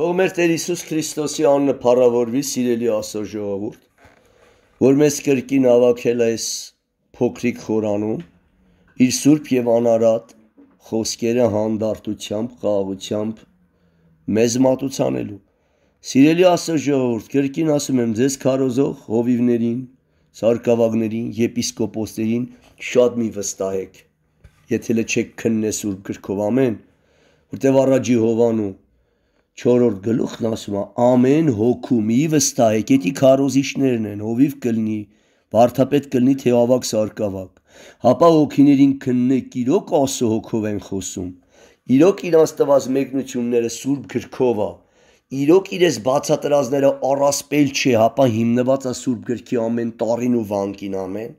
Թող մեր Տեր Հիսուս Քրիստոսի անունը փառավորվի, սիրելի ասո ժողովուրդ, որ մեզ կրկին ավակել այս փոքրիկ խորանում իր սուրբ եւ անարատ խոսքերը հանդարտությամբ, խաղաղությամբ մեզ մատուցանելու։ Սիրելի ասո ժողովուրդ, կրկին ասում եմ ձեզ քարոզող հովիվներին, սարկավագներին, եպիսկոպոսներին շատ մի վստահեք։ Եթե լե չեք քննես ու գրքով ամեն, որտեվ առաջի Հովանու 4-րդ գլուխն ասում է ամեն հոգու մի վստահեք, էտի քարոզիչներն են, հովիվ կլնի, վարդապետ կլնի թե ավակ սարկավակ։ Հապա հոգիներին քննեք, իրոք ասո հոգով են խոսում։ Իրոք իրանց տված մեկնությունները Սուրբ գրքով է։ Իրոք իրենց բացատրազները առասպել չէ, հապա հիմնված է Սուրբ գրքի ամեն տարին ու վանկին ամեն։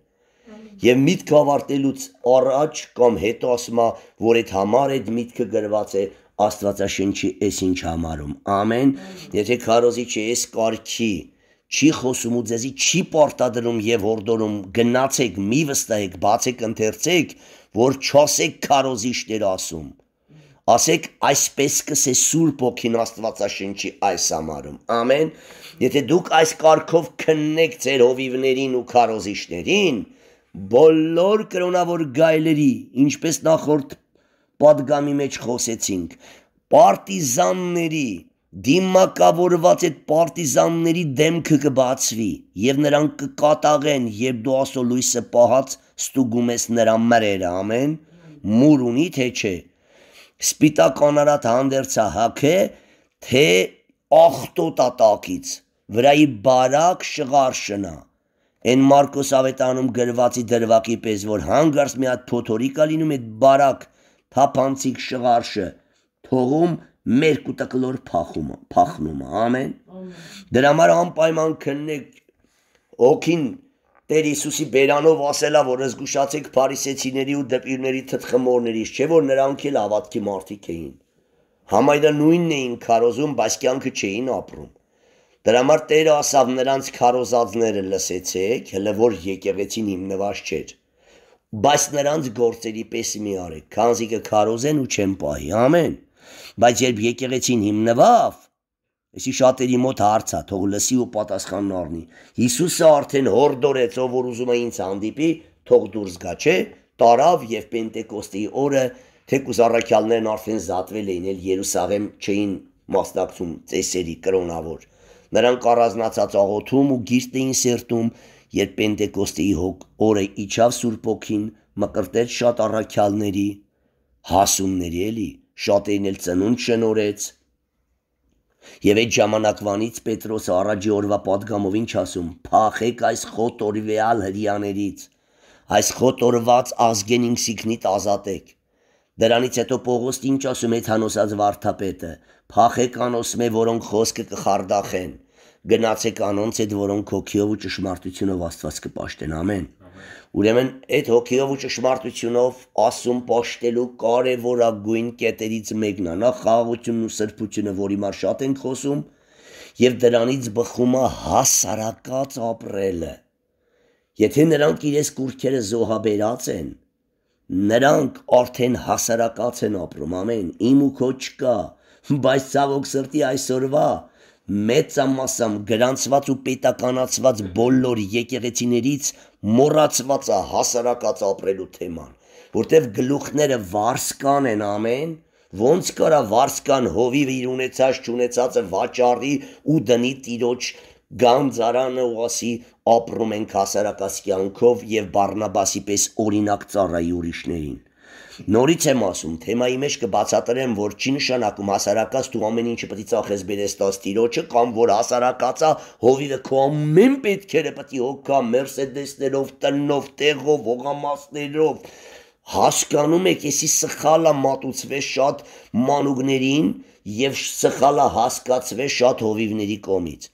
Եվ միտք ավարտելուց առաջ կամ հետո ասում է, որ այդ համար այդ միտքը գրված է Աստվածաշնչի էս ինչ համարում։ Ամեն, եթե քարոզի չես կարքի, չի խոսում ու ձեզի չի պարտադրում եւ օրդորում գնացեք մի վստահեք բացեք ընթերցեք որ չոսեք քարոզիչներ ասում ասեք այսպես կսե սուրբ ոգին աստվածաշնչի այս համարում ամեն եթե դուք այս կարգով քննեք ձեր հովիվներին ու քարոզիչներին բոլոր կրոնավոր գայլերի ինչպես նախորդ падգամի մեջ խոսեցինք, պարտիզանների դիմակավորված այդ պարտիզանների դեմքը կբացվի եւ նրանք կկատաղեն, երբ դու ասո լույսը պահած ստուգում ես նրա մրերը, ամեն մուր ունի թե չէ։ Սպիտակ անարատ հանդերձա հաքը թե ախտոտատակից վրայի բարակ շղար շնա։ Այն Մարկոս ավետանում գրվածի դրվակի պես, որ հանգարս մի հատ փոթորիկ է լինում այդ բարակ թափանցիկ շղարշը, թողում մեր կուտակլոր փախումը, փախնումը, ամեն։ Դրա համար անպայման քննեք օքին Տեր Հիսուսի բերանով ասելա, որ զգուշացեք փարիսեցիների ու դպիրների թթխմորներից, չէ որ նրանք էլ ավատքի մարդիկ էին։ Համայնա նույնն էին քարոզում, բայց կյանքը չէին ապրում։ Դրա համար Տերը ասավ նրանց քարոզածները լսեցեք, հələ որ եկեղեցին հիմնված չէր բայց նրանց գործերի պես մի արեք, քանզի կքարոզեն ու չեն պահի, ամեն։ Բայց երբ եկեղեցին հիմնվավ, Եսի շատերի մոտ հարցա, թող լսի ու պատասխանն առնի։ Հիսուսը արդեն հորդորեց, ով որ ուզում է ինձ հանդիպի, թող դուրս գա, չէ, տարավ եւ Պենտեկոստի օրը, թեկուզ առաքյալներն արդեն զատվել էին, ել Երուսաղեմ չէին մասնակցում ծեսերի կրոնավոր։ Նրանք առանձնացած աղոթում ու գիրտ էին սերտում, երբ Պենդեկոստեի հոգ օրը իջավ Սուրբ ոգին, մկրտեց շատ առաքյալների, հասունների էլի, շատերին էլ ծնունդ շնորեց։ Եվ այդ ժամանակվանից Պետրոսը առաջի օրվա падգամով ինչ ասում. «Փախեք այս խոտ օրվեալ հрьяաներից, այս խոտ օրված ազգեն ինքսիկնիտ ազատեք»։ Դրանից հետո Պողոստ ինչ ասում է Թանոսած վարդապետը. «Փախեք անոսմե, որոնք խոսքը կխարդախեն» գնացեք անոնց այդ որոնք հոգիով ու ճշմարտությունով Աստված կպաշտեն ամեն Ուրեմն այդ հոգիով ու ճշմարտությունով ասում ողջելու կարևորագույն կետերից մեկն է նա խաղաղությունն ու սրբությունը, որի մար շատ ենք խոսում, եւ դրանից բխումը հասարակած ապրելը։ Եթե նրանք իրենց կուրքերը զոհաբերած են, նրանք արդեն հասարակած են ապրում, ամեն իմ ու քո չկա, բայց ցավոք սրտի այսօրվա մեծամասամբ գրանցված ու պետականացված բոլոր եկեղեցիներից մոռացված է հասարակած ապրելու թեման, որտեվ գլուխները վարսկան են ամեն, ոնց կարա վարսկան հովիվ իր ունեցած չունեցածը վաճառի ու դնի տիրոջ գանձարանը ու ասի ապրում ենք հասարակած կյանքով եւ Բարնաբասի պես օրինակ ծառայի ուրիշներին։ Նորից եմ ասում, թեմայի մեջ կբացատրեմ, որ չի նշանակում հասարակած դու ամեն ինչը պետք է ծախես բերես 10 տիրոջը կամ որ հասարակածա հովիվը քո ամեն պետքերը պետք է հոգա մերսեդեսներով, տնով, տեղով, ողամասներով։ Հասկանում եք, եսի սխալա մատուցվե շատ մանուկներին եւ սխալա հասկացվե շատ հովիվների կողմից։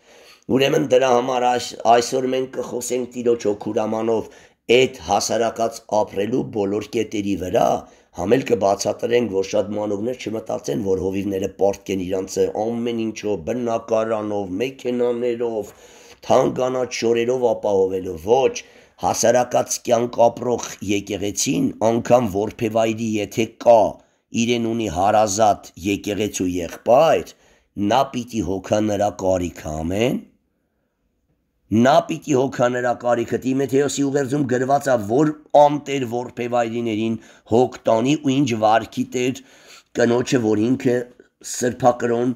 Ուրեմն դրա համար այս, այսօր մենք կխոսենք Տիրոջ օքուրամանով, Այդ հասարակած ապրելու բոլոր կետերի վրա համելքը բացատրենք, որ շատ մանողներ չմտածեն, որ հովիվները պարտքեն իրանց ամեն ինչով, բնակարանով, մեքենաներով, թանկանաց շորերով ապահովելու, ոչ, հասարակած կյանք ապրող եկեղեցին անգամ որփևայրի եթե կա իրեն ունի հարազատ եկեղեցու եղբայր նա պիտի հոգա նրա կարիքը ամեն Նա պիտի հոգա նրա կարիքը Տիմեթեոսի ուղերձում գրվածա, որ անտեր որբևայրիներին հոգ տանի ու ինչ վարքի տեր կնոջը, որ ինքը սրփակրոն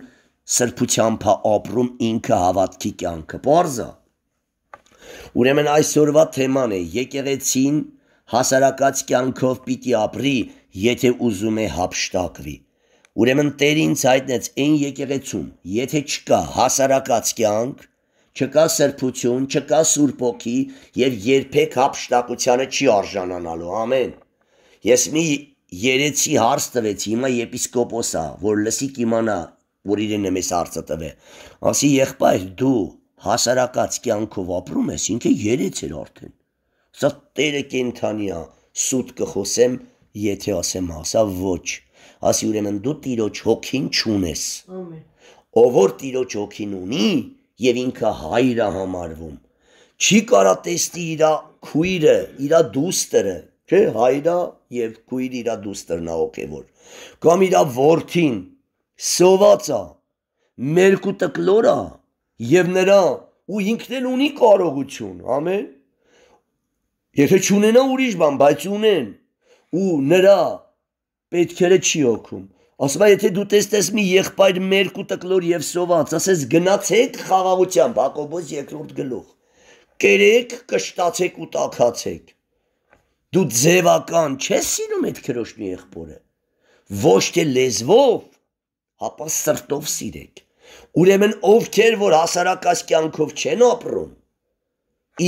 սրբությամբ ապրում ինքը հավատքի կյանքը։ Պարզա։ Ուրեմն այսօրվա թեման է եկեղեցին հասարակած կյանքով պիտի ապրի, եթե ուզում է հապշտակվի։ Ուրեմն Տեր ինձ հայտնեց այն եկեղեցում, եթե չկա հասարակած կյանք, չկա սրբություն, չկա Սուրբ Օքի եւ երբեք հապշտակությանը չի արժանանալու։ Ամեն։ Ես մի երեցի հարց տվեցի հիմա եպիսկոպոսա, որ լսիկ իմանա, որ իրեն է մեզ հարցը տվե։ Ասի եղբայր, դու հասարակած կյանքով ապրում ես, ինքը երեց էր արդեն։ Սա տերը կենթանի է, սուտ կխոսեմ, եթե ասեմ հասա ոչ։ Ասի ուրեմն դու տիրոջ հոգին չունես։ Ամեն։ Ով որ տիրոջ հոգին ունի, եւ ինքը հայրը համարվում։ Չի կարա տեսնի իր քույրը, իր դուստրը, չէ՞, հայրը եւ քույր իր դուստրն ա ոգևոր։ Կամ իր որդին սովածա, մերկու տկլորա եւ նրա ու ինքն էլ ունի կարողություն, ամեն։ Եթե չունենա ուրիշ բան, բայց ունեն ու նրա պետքերը չի օգում։ Ասում է, եթե դու տեսնես մի եղբայր մերկու տկլոր եւ սոված, ասես գնացեք խաղաղությամբ, Հակոբոս երկրորդ գլուխ։ Կերեք, կշտացեք ու տակացեք։ Դու ձևական չես սիրում այդ քրոշնի եղբորը։ Ոչ թե լեզվով, ապա սրտով սիրեք։ Ուրեմն ովքեր որ հասարակած կյանքով չեն ապրում,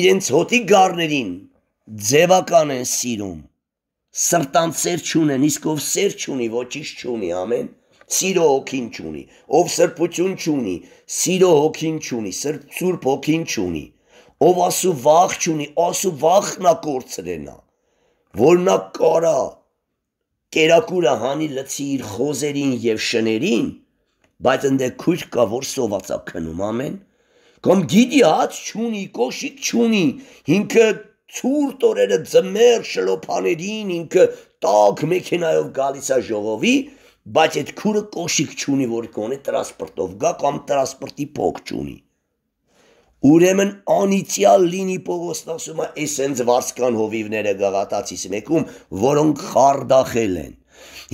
իրենց հոտի գառներին ձևական են սիրում սրտանցեր չունեն, իսկ ով սեր չունի, ոչինչ չունի, ամեն։ Սիրո հոգին չունի, ով սրբություն չունի, սիրո հոգին չունի, սրբ սուրբ հոգին չունի։ Ով ասու վախ չունի, ասու վախնա կորցրենա։ Որ նա կարա կերակուրը հանի լցի իր խոզերին եւ շներին, բայց ընդ քույր կա որ սովածա քնում ամեն։ Կամ գիդի հաց չունի, կոշիկ չունի, ինքը ցուրտ օրերը ձմեր շլոփաներին ինքը տակ մեքենայով գալիս է ժողովի, բայց այդ քուրը կոշիկ չունի, որ կոնե տրանսպորտով գա կամ տրանսպորտի փող չունի։ Ուրեմն անիցյալ լինի Պողոսն ասում է, «Էսենց վարսկան հովիվները գաղատացիս մեկում, որոնք խարդախել են»։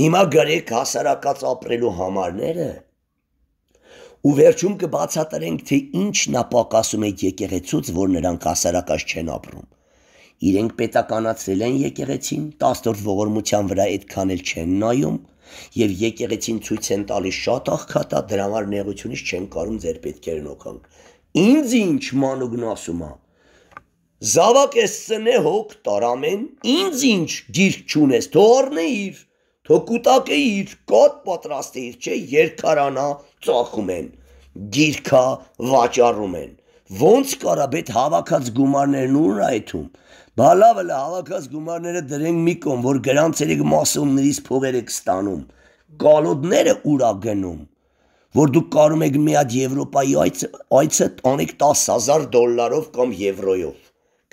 Հիմա գրեք հասարակած ապրելու համարները, ու վերջում կբացատրենք, թե ինչն է պակասում այդ եկեղեցուց, որ նրանք հասարակած չեն ապրում։ Իրենք պետականացրել են եկեղեցին, 10-րդ ողորմության վրա այդքան էլ չեն նայում, եւ եկեղեցին ցույց են տալիս շատ աղքատա, դրա համար նեղությունից չեն կարում ձեր պետքերն օգանք։ Ինձ ինչ մանուկն ասում է։ Զավակ ես սնե հոգ տարամեն, ինձ ինչ գիրք չունես, թողնեիր, թոկուտակեիր, կոտ պատրաստեիր, չէ, երկարանա ծախում են, գիրքա վաճառում են։ Ոնց կարա բետ հավաքած գումարներն ուր այդում։ Բա լավը լա հավաքած գումարները դրենք մի կողմ, որ գրանցերիկ մասոններից փողերը կստանում։ Գալոդները ուրա գնում, որ դուք կարում եք մի հատ Եվրոպայի այցը, այցը տանեք 10000 դոլարով կամ եվրոյով։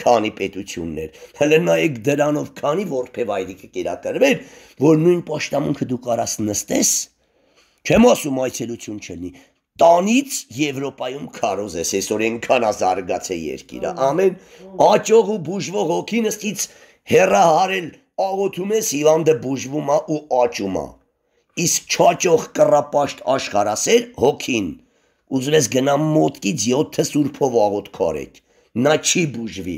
Քանի պետություններ։ Հələ նայեք դրանով քանի որթև այդիկը կերակրվեր, որ նույն աշտամունքը դու կարաս նստես։ Չեմ ասում այցելություն չլինի, տանից Եվրոպայում քարոզ ես, այսօր ենքան ազարգաց է երկիրը, ամեն աճող ու բուժվող հոգին ըստից հերահարել աղոթում ես հիվանդը բուժվում է ու աճում է։ Իսկ չաճող կռապաշտ աշխարհասեր հոգին ուզում ես գնա մոտքից 7 սուրբով աղոթ քորեք, նա չի բուժվի,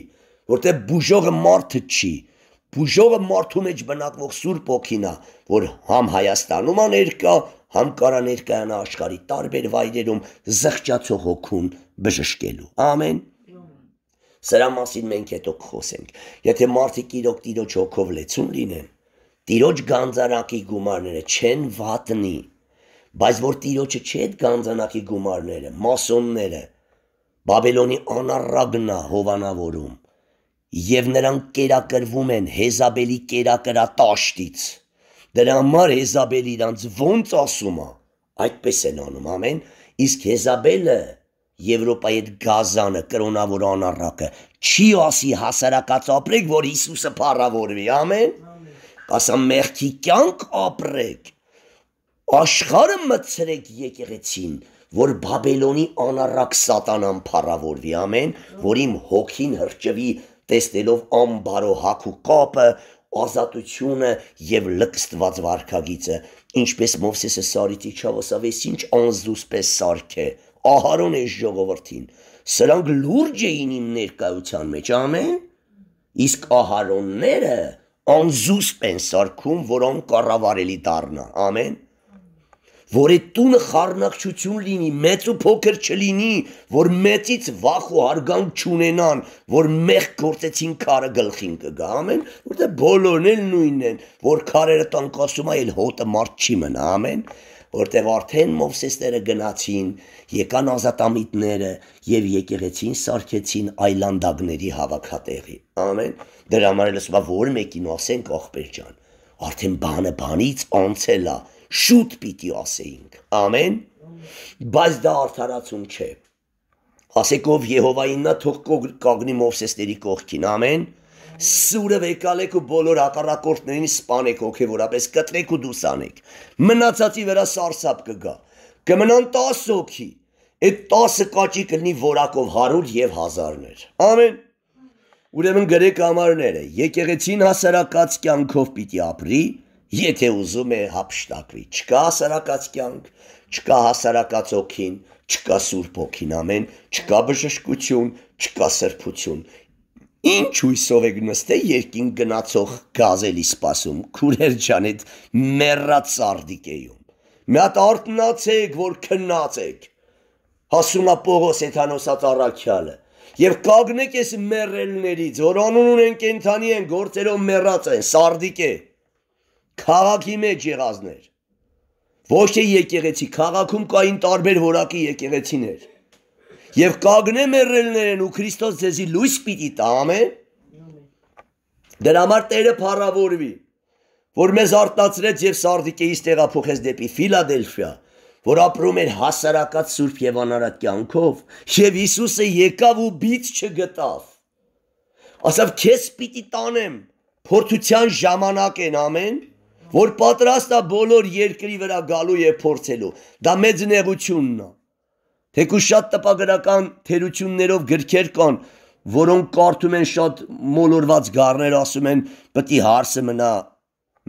որտեղ բուժողը մարդը չի, բուժողը մարդու մեջ բնակվող Սուրբ Օքինա, որ համ Հայաստանում աներկա, հանկարա ներկայանա աշխարի տարբեր վայրերում զղջացող հոգուն բժշկելու։ Ամեն։ Սրա մասին մենք հետո կխոսենք։ Եթե մարդիկ իրոք տիրոջ հոգով լեցուն լինեն, տիրոջ գանձանակի գումարները չեն վատնի, բայց որ տիրոջը չի այդ գանձանակի գումարները, մասոնները, Բաբելոնի անառագնա հովանավորում, եւ նրանք կերակրվում են Հեզաբելի կերակրա տաշտից Դրա համար Հեզաբել իրանց ոնց ասում է, այդպես են անում ամեն, իսկ Հեզաբելը Եվրոպայի այդ գազանը, կրոնավոր անառակը չի ասի հասարակած ապրեք, որ Հիսուսը փառավորվի, ամեն։ Ասա մեղքի կյանք ապրեք։ Աշխարը մցրեք եկեղեցին, որ Բաբելոնի անառակ սատանան փառավորվի, ամեն, որ իմ հոգին հրճվի տեսնելով անբարոհակ ու կապը, ազատությունը եւ լքստված վարքագիծը, ինչպես Մովսեսը Սարիտի չավասավես ինչ անզուսպես սարքե, ահարոն է ժողովրդին։ Սրանք լուրջ էին իմ ներկայության մեջ, ամեն։ Իսկ ահարոնները անզուսպ են սարքում, որոնք կառավարելի դառնա, ամեն որ այդ տունը խառնակչություն լինի, մեծ ու փոքր չլինի, որ մեծից վախ ու հարգանք չունենան, որ մեղ գործեցին քարը գլխին կգա, ամեն, որտեղ բոլորն էլ նույնն են, որ քարերը տան կասում այլ հոտը մարդ չի մնա, ամեն, որտեղ արդեն Մովսեսները գնացին, եկան ազատամիտները եւ եկեղեցին սարքեցին այլանդագների հավաքատեղի։ Ամեն, դրա համար էլ ասում որ մեկին ասենք ախպեր ջան, արդեն բանը բանից անցել է։ բան շուտ պիտի ասեինք։ Ամեն, բայց դա արդարացում չէ։ Ասեկով Եհովային նա թող կագնի Մովսեսների կողքին, ամեն, սուրը վեկալեք ու բոլոր հակառակորդներին սպանեք հոգևորապես, կտրեք ու դուս անեք։ Մնացածի վրա սարսափ կգա։ Կմնան 10 հոգի։ Այդ 10 կաճի կլինի որակով 100 եւ 1000-ներ։ Ամեն։ Ուրեմն գրեք համարները։ Եկեղեցին հասարակած կյանքով պիտի ապրի, Եթե ուզում է հապշտակվի, չկա հասարակած կյանք, չկա հասարակած օքին, չկա սուրբ օքին ամեն, չկա բժշկություն, չկա սրբություն։ Ինչ հույսով եք նստե երկին գնացող գազելի սպասում, քուրեր ջան, այդ մեռած սարդիկեյում։ Մի հատ արտնացեք, որ քննացեք։ Հասունա Պողոս Եթանոսած առաքյալը եւ կագնեք այս մեռելներից, որ անուն ունեն կենթանի են, գործերով մեռած են, սարդիկ է։ են, քաղաքի մեջ եղածներ։ Ոչ թե եկեղեցի, քաղաքում կային տարբեր որակի եկեղեցիներ։ Եվ կագնե մեռելներ են ու Քրիստոս ձեզի լույս պիտի տա, ամեն։ Դրա համար Տերը փառավորվի, որ մեզ արտացրեց եւ Սարդիկեից տեղափոխեց դեպի Ֆիլադելֆիա, որ ապրում էր հասարակած Սուրբ եւ անարատ կյանքով, եւ Հիսուսը եկավ ու բից չգտավ։ Ասավ, քեզ պիտի տանեմ, փորձության ժամանակ են, ամեն։ Ա որ պատրաստ է բոլոր երկրի վրա գալու եւ փորձելու։ Դա մեծ նեղությունն է։ Թեկու շատ տպագրական թերություններով գրքեր կան, որոնք կարդում են շատ մոլորված գառներ, ասում են՝ «Պետք է հարսը մնա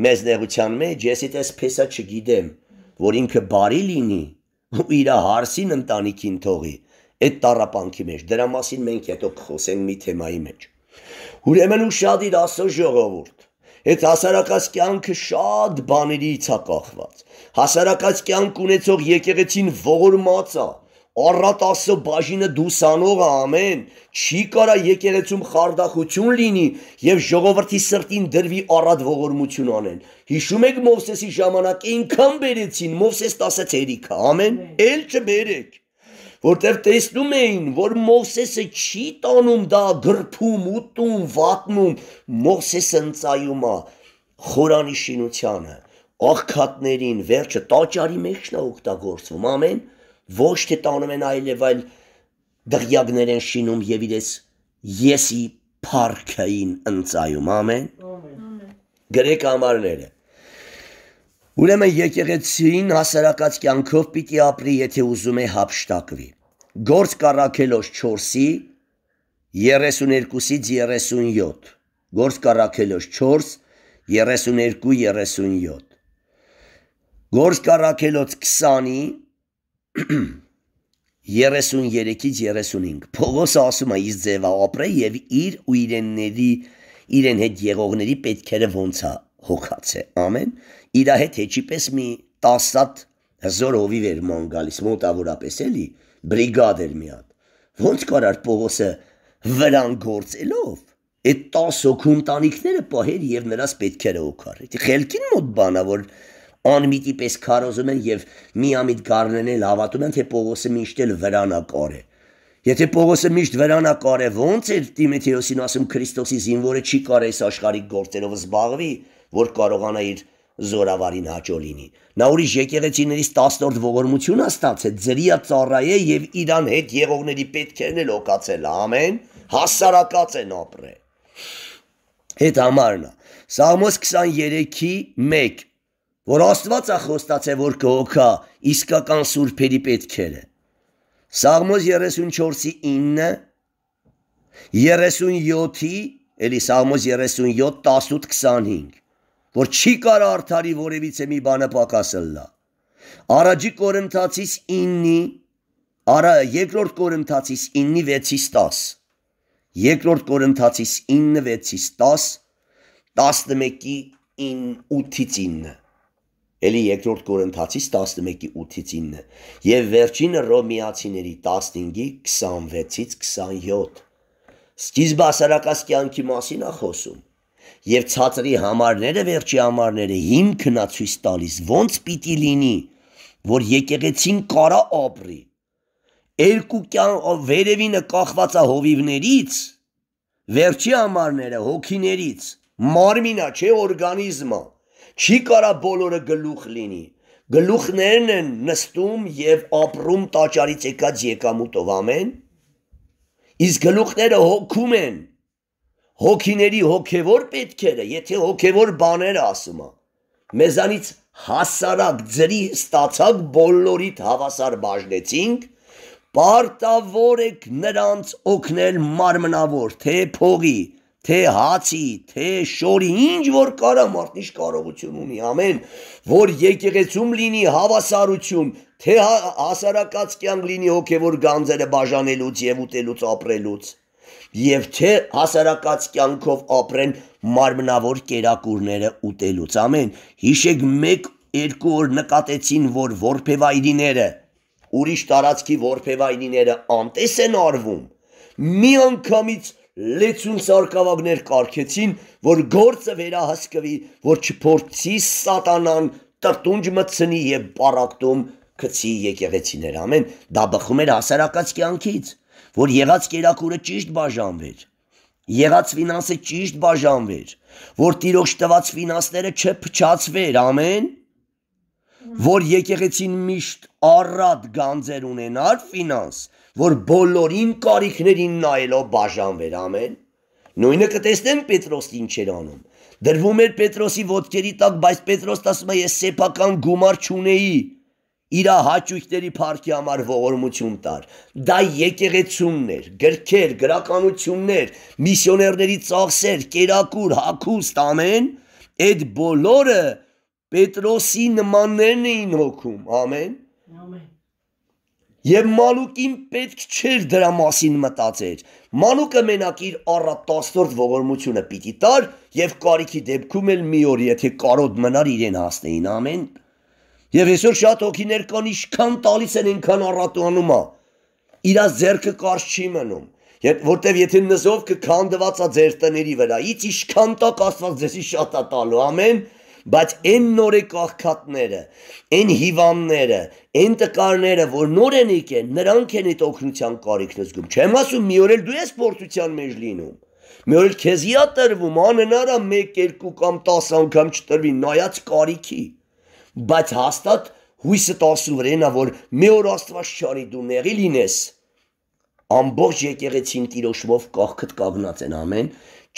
մեզ նեղության մեջ»։ Ես իդ էսպես է չգիտեմ, որ ինքը բարի լինի ու իր հարսին ընտանիքին թողի այդ տարապանքի մեջ։ Դրա մասին մենք հետո կխոսենք մի թեմայի մեջ։ Ուրեմն ու շատ իր աստծո ժողովուրդ Այդ հասարակած կյանքը շատ բաներից է կախված։ Հասարակած կյանք ունեցող եկեղեցին ողորմած է, առատ ասո բաժինը դուսանող է ամեն, չի կարա եկեղեցում խարդախություն լինի եւ ժողովրդի սրտին դրվի առատ ողորմություն անեն։ Հիշում եք Մովսեսի ժամանակ ինքան բերեցին, Մովսեսն ասաց հերիքա, ամեն, ել չբերեք որտեղ տեսնում էին, որ Մովսեսը չի տանում դա գրփում, ուտում, վատնում, Մովսեսը ընծայում է խորանի շինությանը, աղքատներին, վերջը տաճարի մեջն է օգտագործվում, ամեն ոչ թե տանում են այլև այլ դղյակներ են շինում եւ իրենց եսի փառքային ընծայում, ամեն գրեք համարները 1 Ուրեմն եկեղեցին հասարակած կյանքով պիտի ապրի, եթե ուզում է հապշտակվի։ Գործ կարակելոց 4-ի 32-ից 37։ Գործ կարակելոց 4 32-37։ Գործ կարակելոց 20-ի 33-ից 35։ Պողոսը ասում է իր ձևա ապրե եւ իր ու իրենների իրեն հետ եղողների պետքերը ոնց է հոգացե։ Ամեն իրա հետ հեչիպես մի տասատ հզոր հովիվ էր ման գալիս, մոտավորապես էլի, բրիգադ էր մի հատ։ Ոնց կարար Պողոսը վրան գործելով, այդ 10 հոգու ընտանիքները պահեր եւ նրանց պետքերը օգար։ Դե խելքին մոտ բանա որ անմիտի պես քարոզում են եւ միամիտ գառնեն էլ հավատում են թե Պողոսը միշտ էլ վրանակար է։ Եթե Պողոսը միշտ վրանակար է, ո՞նց էր Տիմոթեոսին ասում Քրիստոսի զինվորը չի կարող այս աշխարհի գործերով զբաղվի, որ կարողանա իր զորավարին հաճո լինի։ Նա ուրիշ եկեղեցիներից 10-րդ ողորմություն է ստացել, ծրիա ծառայե եւ իրան հետ եղողների պետքերն էլ օկացել, ամեն հասարակած են ապրե։ Հետ համարն է։ Սամոս 23-ի 1 որ Աստված է խոստացել, որ կօքա իսկական սուրբերի պետքերը։ Սաղմոս 34-ի 9, 37-ի, էլի Սաղմոս 37 18-25 որ չի կարա արդարի որևիցե մի բանը պակասը լա։ Առաջի կորընթացից 9-ի, արա երկրորդ կորընթացից 9-ի 6-ից 10։ Երկրորդ կորընթացից 9-ը 6-ից 10, 11-ի 8-ից 9։ Էլի երկրորդ կորընթացից 11-ի 8-ից 9 եւ վերջինը ռոմիացիների 15-ի 26-ից 27։ Սկիզբասարակաս կյանքի մասին է խոսում եւ ցածրի համարները, վերջի համարները հիմքն է ցույց տալիս, ոնց պիտի լինի, որ եկեղեցին կարա ապրի։ Երկու կյան վերևինը կախված է հովիվներից, վերջի համարները հոգիներից, մարմինա չէ օրգանիզմա։ Չի կարա բոլորը գլուխ լինի։ Գլուխներն են նստում եւ ապրում տաճարից եկած եկամուտով ամեն։ Իսկ գլուխները հոգում են հոգիների հոգևոր պետքերը, եթե հոգևոր բաներ ասում է, մեզանից հասարակ ձրի ստացակ բոլորիդ հավասար բաժնեցինք, պարտավոր եք նրանց օգնել մարմնավոր, թե փողի, թե հացի, թե շորի, ինչ որ կարա մարդնիշ կարողություն ունի, ամեն, որ եկեղեցում լինի հավասարություն, թե հա- հասարակած կյանք լինի հոգևոր գանձերը բաժանելուց եւ ուտելուց ապրելուց եւ թե հասարակած կյանքով ապրեն մարմնավոր կերակուրները ուտելուց։ Ամեն հիշեք 1-2 օր նկատեցին, որ որփևայինները ուրիշ տարածքի որփևայինները անտես են արվում։ Մի անգամից լեցուն սարկավագներ կարկեցին, որ գործը վերահսկվի, որ չփորձի սատանան տրտունջ մցնի եւ պարակտում գցի եկեղեցիներ։ Ամեն դա բխում էր հասարակած կյանքից որ եղած կերակուրը ճիշտ բաժանվեր, եղած ֆինանսը ճիշտ բաժանվեր, որ Տիրոջ տված ֆինանսները չփչացվեր, ամեն, որ եկեղեցին միշտ առատ գանձեր ունենար ֆինանս, որ բոլորին կարիքներին նայելով բաժանվեր, ամեն։ Նույնը կտեսնեմ Պետրոսն ինչ էր անում։ Դրվում էր Պետրոսի ոտքերի տակ, բայց Պետրոսն ասում է՝ ես սեփական գումար չունեի, իր հաճույքների փառքի համար ողորմություն տար։ Դա եկեղեցումն էր, գրքեր, գրականություններ, միսիոներների ծախսեր, կերակուր, հակուստ, ամեն, այդ բոլորը Պետրոսի նմաններն էին հոգում, ամեն։ Ամեն։ Եվ Մալուկին պետք չէր դրա մասին մտածել։ Մալուկը մենակ իր առատաստորդ ողորմությունը պիտի տար եւ կարիքի դեպքում էլ մի օր եթե կարոտ մնար իրեն հասնեին ամեն Եվ այսօր շատ հոգիներ կան, ինչքան տալիս են ինքան առատանում, իրա зерքը կարճ չի մնում։ Որտեւ եթե նզով կքանդվածա ձեր տների վրա, իից ինչքան տակ Աստված ձեզի շատ է տալու, ամեն, բայց այն նորե կողքատները, այն հիվանդները, այն տկարները, որ նորենիկ են, նրանք են այդ օգնության կարիքն զգում։ Չեմ ասում մի օր էլ դու ես փորձության մեջ լինում։ Մի օր էլ քեզ իա տրվում, անհնար է 1, 2 կամ 10 անգամ չտրվի, նայած կարիքի բայց հաստատ հույսը տասու վրեն է, որ մի օր աստված շարի դու նեղի լինես, ամբողջ եկեղեցին տիրոշմով կողքդ կագնած են ամեն,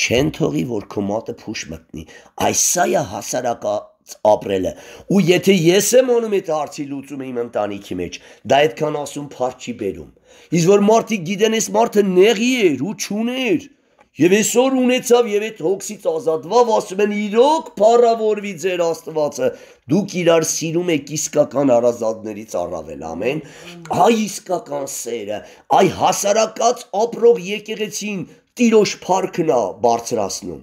չեն թողի, որ քո մատը փուշ մտնի։ Այս սա է հասարակած ապրելը։ Ու եթե ես եմ անում այդ հարցի լուծումը իմ ընտանիքի մեջ, դա այդքան ասում փառք չի բերում։ Իսկ որ մարդիկ գիտեն, այս մարդը նեղի էր ու չուներ, Եվ այսօր ունեցավ եւ այդ հոգսից ազատվավ, ասում են իրոք փառավորվի ձեր Աստվածը, Դուք իրար սիրում եք իսկական հարազատներից առավել ամեն, այ իսկական սերը, այ հասարակած ապրող եկեղեցին տիրոջ փառքն է բարձրացնում։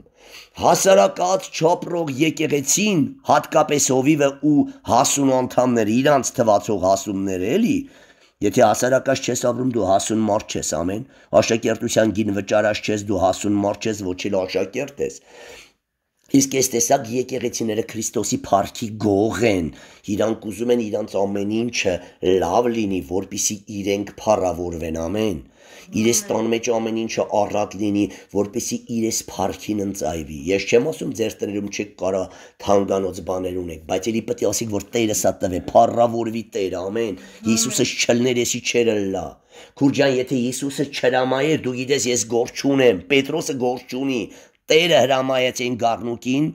Հասարակած չապրող եկեղեցին, հատկապես հովիվը ու հասուն անդամները, իրանց թվացող հասունները էլի, Եթե հասարակած չես ապրում, դու հասուն մարդ չես, ամեն։ Աշակերտության գին վճարած չես, դու հասուն մարդ չես, ոչ էլ աշակերտ ես։ Իսկ այս տեսակ եկեղեցիները Քրիստոսի փառքի գող են։ Իրանք ուզում են իրանք ամեն ինչը լավ լինի, որpիսի իրենք փառավորվեն ամեն։ Իրես տան մեջ ամեն ինչը առատ լինի, որpիսի իրես փառքին ընծայվի։ Ես չեմ ասում ձեր տներում չեք կարա թանգանոց բաներ ունեք, բայց ելի պետք է ասեք, որ Տերը սա տվե, փառավորվի Տերը, ամեն։ Հիսուսը չլներ էսի չերը լա։ Քուրջան, եթե Հիսուսը չրամայեր, դու գիտես ես գործ չունեմ, Պետրոսը գործ չունի, Տերը հրամայեց այն գառնուկին,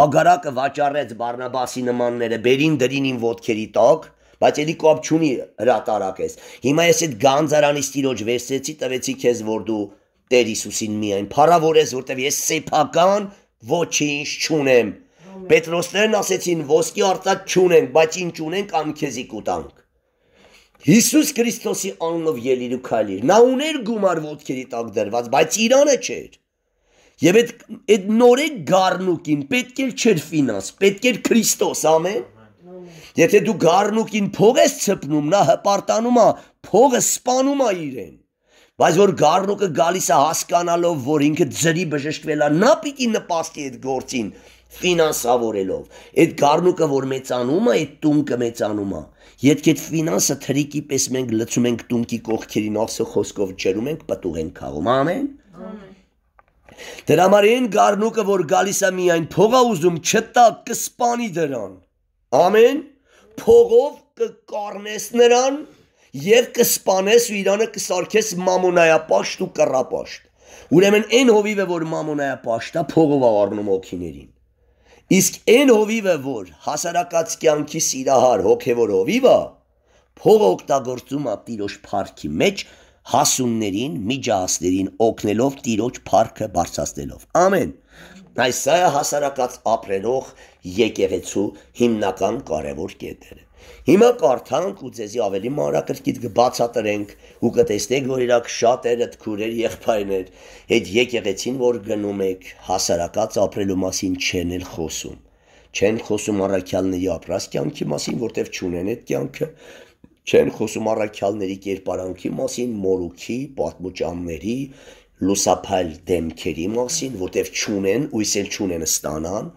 ագարակը վաճառեց Բարնաբասի նմանները, բերին դրին ին ոդքերի տակ, բայց ելի կապ չունի հրատարակես։ Հիմա ես այդ գանձարանի ստիրոջ վերսեցի տվեցի քեզ, որ դու Տեր Հիսուսին միայն փառավորես, որտեվ ես սեփական ոչինչ չունեմ։ Պետրոսներն ասեցին ոսկի արտակ չունենք, բայց ինչ ունենք անքեզի կուտանք։ Հիսուս Քրիստոսի անունով ելիր ու քայլիր։ Նա ուներ գումար ոդքերի տակ դրված, բայց Իրանը չէր։ Եվ այդ այդ նորեկ գառնուկին պետք էր չէր ֆինանս, պետք էր Քրիստոս, ամեն։ Եթե դու գառնուկին փող ես ծպնում, նա հպարտանում է, փողը սپانում է իրեն։ Բայց որ գառնուկը գալիս է հասկանալով, որ ինքը ծրի բժշկվելա, նա պիտի նպաստի այդ գործին ֆինանսավորելով։ Այդ գառնուկը, որ մեծանում է, այդ տունկը մեծանում է։ Եթե այդ ֆինանսը թրիկի պես մենք լցում ենք տունկի կողքերին, ասո խոսքով ջերում ենք, պատուղ ենք քաղում, ամեն։ Դրա համար այն գառնուկը, որ գալիս է միայն փողա ուզում, չտա կսպանի դրան։ Ամեն փողով կկառնես նրան եւ կսպանես ու իրանը կսարքես մամոնայապաշտ ու կռապաշտ։ Ուրեմն այն հովիվը, որ մամոնայապաշտ է, փողով առնում օքիներին։ Իսկ այն հովիվը, որ հասարակած կյանքի սիրահար հոգևոր հովիվը, փողը օգտագործում է տիրոջ փառքի մեջ, մեջ հասուններին, միջահասներին օգնելով տիրոջ փառքը բարձրացնելով։ Ամեն։ Այս սա է հասարակած ապրելով եկեղեցու հիմնական կարևոր կետերը։ Հիմա կարդանք ու ձեզի ավելի մանրակրկիտ կբացատրենք ու կտեսնեք, որ իրաք շատերը քուրեր եղբայրներ այդ եկեղեցին, որ գնում եք, հասարակած ապրելու մասին չեն էլ խոսում։ Չեն խոսում առաքյալների ապրած կյանքի մասին, որտեղ չունեն այդ կյանքը, Չեն խոսում առաքյալների կերպարանքի մասին, մորուքի, պատմուճանների, լուսափայլ դեմքերի մասին, որտեվ չունեն, ույսել չունեն ստանան,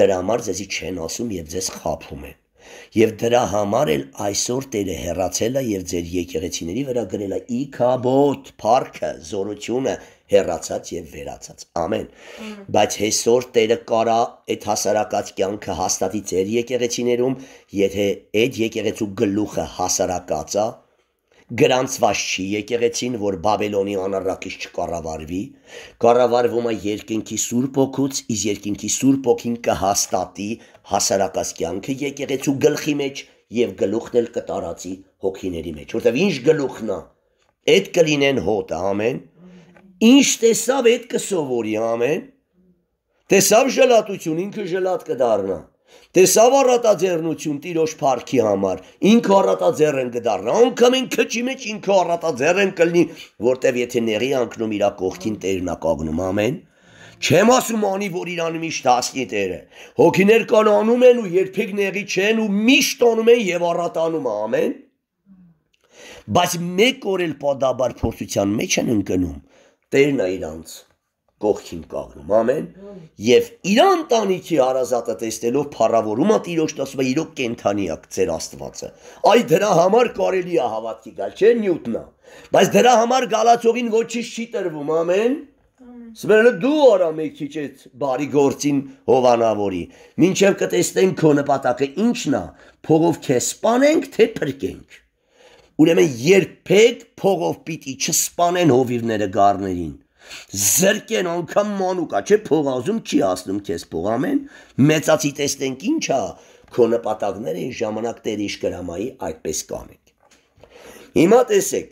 դրա համար ձեզի չեն ասում եւ ձեզ խափում են։ Եվ դրա համար էլ այսօր Տերը հերացել է եւ ձեր եկեղեցիների վրա գրել է «Իքաբոտ» փառքը, զորությունը, հերացած եւ վերացած։ Ամեն։ Բայց հեսոր Տերը կարա այդ հասարակած կյանքը հաստատի ձեր եկեղեցիներում, եթե այդ եկեղեցու գլուխը հասարակած է, գրանցված չի եկեղեցին, որ Բաբելոնի անառակից չկառավարվի, կառավարվում է երկինքի Սուրբ Օգուց, իսկ երկինքի Սուրբ Օքին կհաստատի հասարակած կյանքը եկեղեցու գլխի մեջ եւ գլուխն էլ կտարածի հոգիների մեջ, որտեվ ինչ գլուխն է, այդ կլինեն հոտը, ամեն։ Ինչ տեսավ այդ կսովորի ամեն։ Տեսավ ժլատություն, ինքը ժլատ կդառնա։ Տեսավ առատաձեռնություն տիրոջ парքի համար։ Ինքը առատաձեռ են գդառնա, անկամ ինքը ճի մեջ ինքը առատաձեռ են կլնի, որտեվ եթե ների անկնում իրա կողքին տերն ակագնում ամեն։ Չեմ ասում անի, որ իրան միշտ հասնի տերը։ Հոգիներ կան անում են ու երբեք նեղի չեն ու միշտ անում են եւ առատանում ամեն։ Բայց մեկ օր էլ պատաբար փորձության մեջ են ընկնում Տերն է իրանց կողքին կաղնում, ամեն, և իրան տանիքի հարազատը տեսնելով պարավորում է տիրոշտ ասում է իրոք կենթանիակ ձեր աստվածը, այ դրա համար կարելի է հավատքի գալ, չէ նյութնա, բայց դրա համար գալացողին ոչ չի տրվում, ամեն, Սմերնը դու արա մի քիչ այդ բարի գործին հովանավորի։ Մինչև կտեսնենք քո նպատակը ինչն է, փողով քեզ սպանենք թե փրկենք։ Ուրեմն երբեք փողով պիտի չսպանեն հովիրները գառներին։ Զրկեն անգամ մանուկա, չէ՞ փողազում չի ասնում քեզ փող ամեն։ Մեծացի տեսնենք ինչա, քո նպատակները այն ժամանակ Տեր Իշկրամայի այդպես կանեք։ Հիմա տեսեք,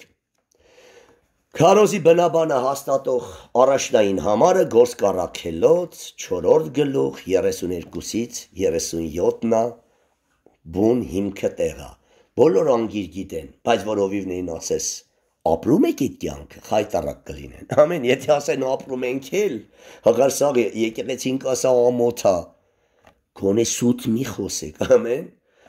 Քարոզի բնաբանը հաստատող առաջնային համարը գործկառակելոց 4-րդ գլուխ 32-ից 37-նա բուն հիմքը տեղա։ Բոլոր անգիր գիտեն, բայց որովին էին ասես, ապրում եք այդ կյանք, խայտարակ կլինեն։ Ամեն, եթե ասեն ապրում ենք էլ, հղարսաղ եկեղեցին կասա ամոթա։ Գոնե սուտ մի խոսեք, ամեն։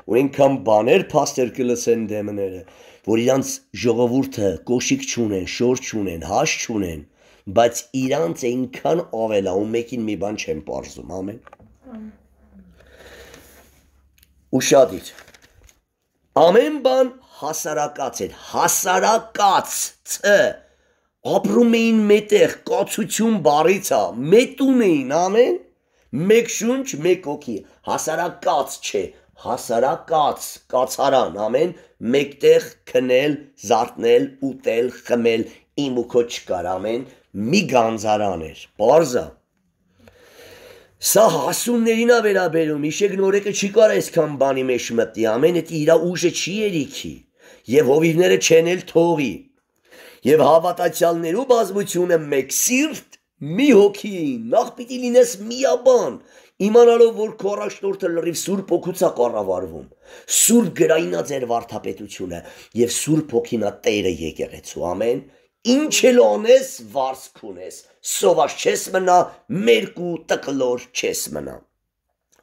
Ու ինքան բաներ փաստեր կլսեն դեմները, որ իրանց ժողովուրդը կոշիկ չունեն, շոր չունեն, հաշ չունեն, բայց իրանց այնքան ավելա ու մեկին մի բան չեն parzում, ամեն։ Ուշադիր։ Ամեն բան հասարակած էր, հասարակած ց ապրում էին մետեղ, կացություն բարիցա, մետուն էին ամեն, մեկ շունչ, մեկ օքի, հասարակած չէ, հասարակած կացարան ամեն մեկտեղ քնել, զարթնել, ուտել, խմել, իմ ու քո չկար ամեն մի գանձարան էր։ Պարզա Սա հասուններին ա վերաբերում, իշեկ նորեկը չի կար այսքան բանի մեջ մտի, ամենը իրա ուժը չի երիքի, և հովիվները չեն էլ թողի, և հավատացյալներու բազմությունը մեկ սիրտ, մի հոգի, նախ պիտի լինես միաբան, իմանալով, որ քո առաջնորդը լրիվ Սուրբ Օգուց է կառավարվում, Սուրբ գրայինա ձեր վարդապետությունը և Սուրբ Օգինա Տերը եկեղեցու, ամեն, ինչ էլ անես, վարսք ունես, սոված չես մնա, մերկու տկլոր չես մնա,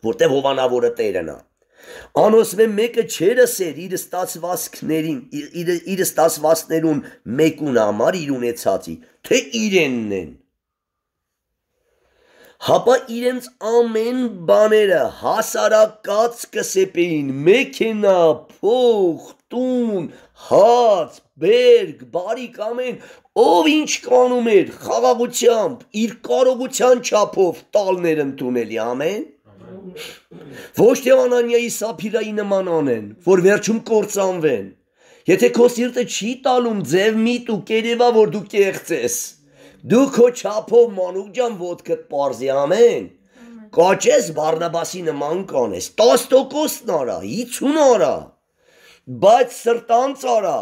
որտեվ հովանավորը Տերն է։ Անոսմե մեկը չերը սեր իր ստացվածքներին, իր իր ստացվածներուն մեկուն համար իր ունեցածի, թե իրենն են։ Հապա իրենց ամեն բաները հասարակած կսեպեին, մեքենա, փող, տուն, հաց, բերք, բարիկ ամեն, ով ինչ կանում էր խաղաղությամբ, իր կարողության չափով տալներ ընդունելի ամեն։ Ոչ թե Անանիայի Սափիրայի նման անեն, որ վերջում կործանվեն։ Եթե քո սիրտը չի տալում ձև միտ ու կերևա, որ դու կեղծ ես, դու քո չափով մանուկ ջան ոդքդ པարզի ամեն կոչես Բարնաբասի նման կանես 10%-ն արա 50 արա բայց սրտանց արա,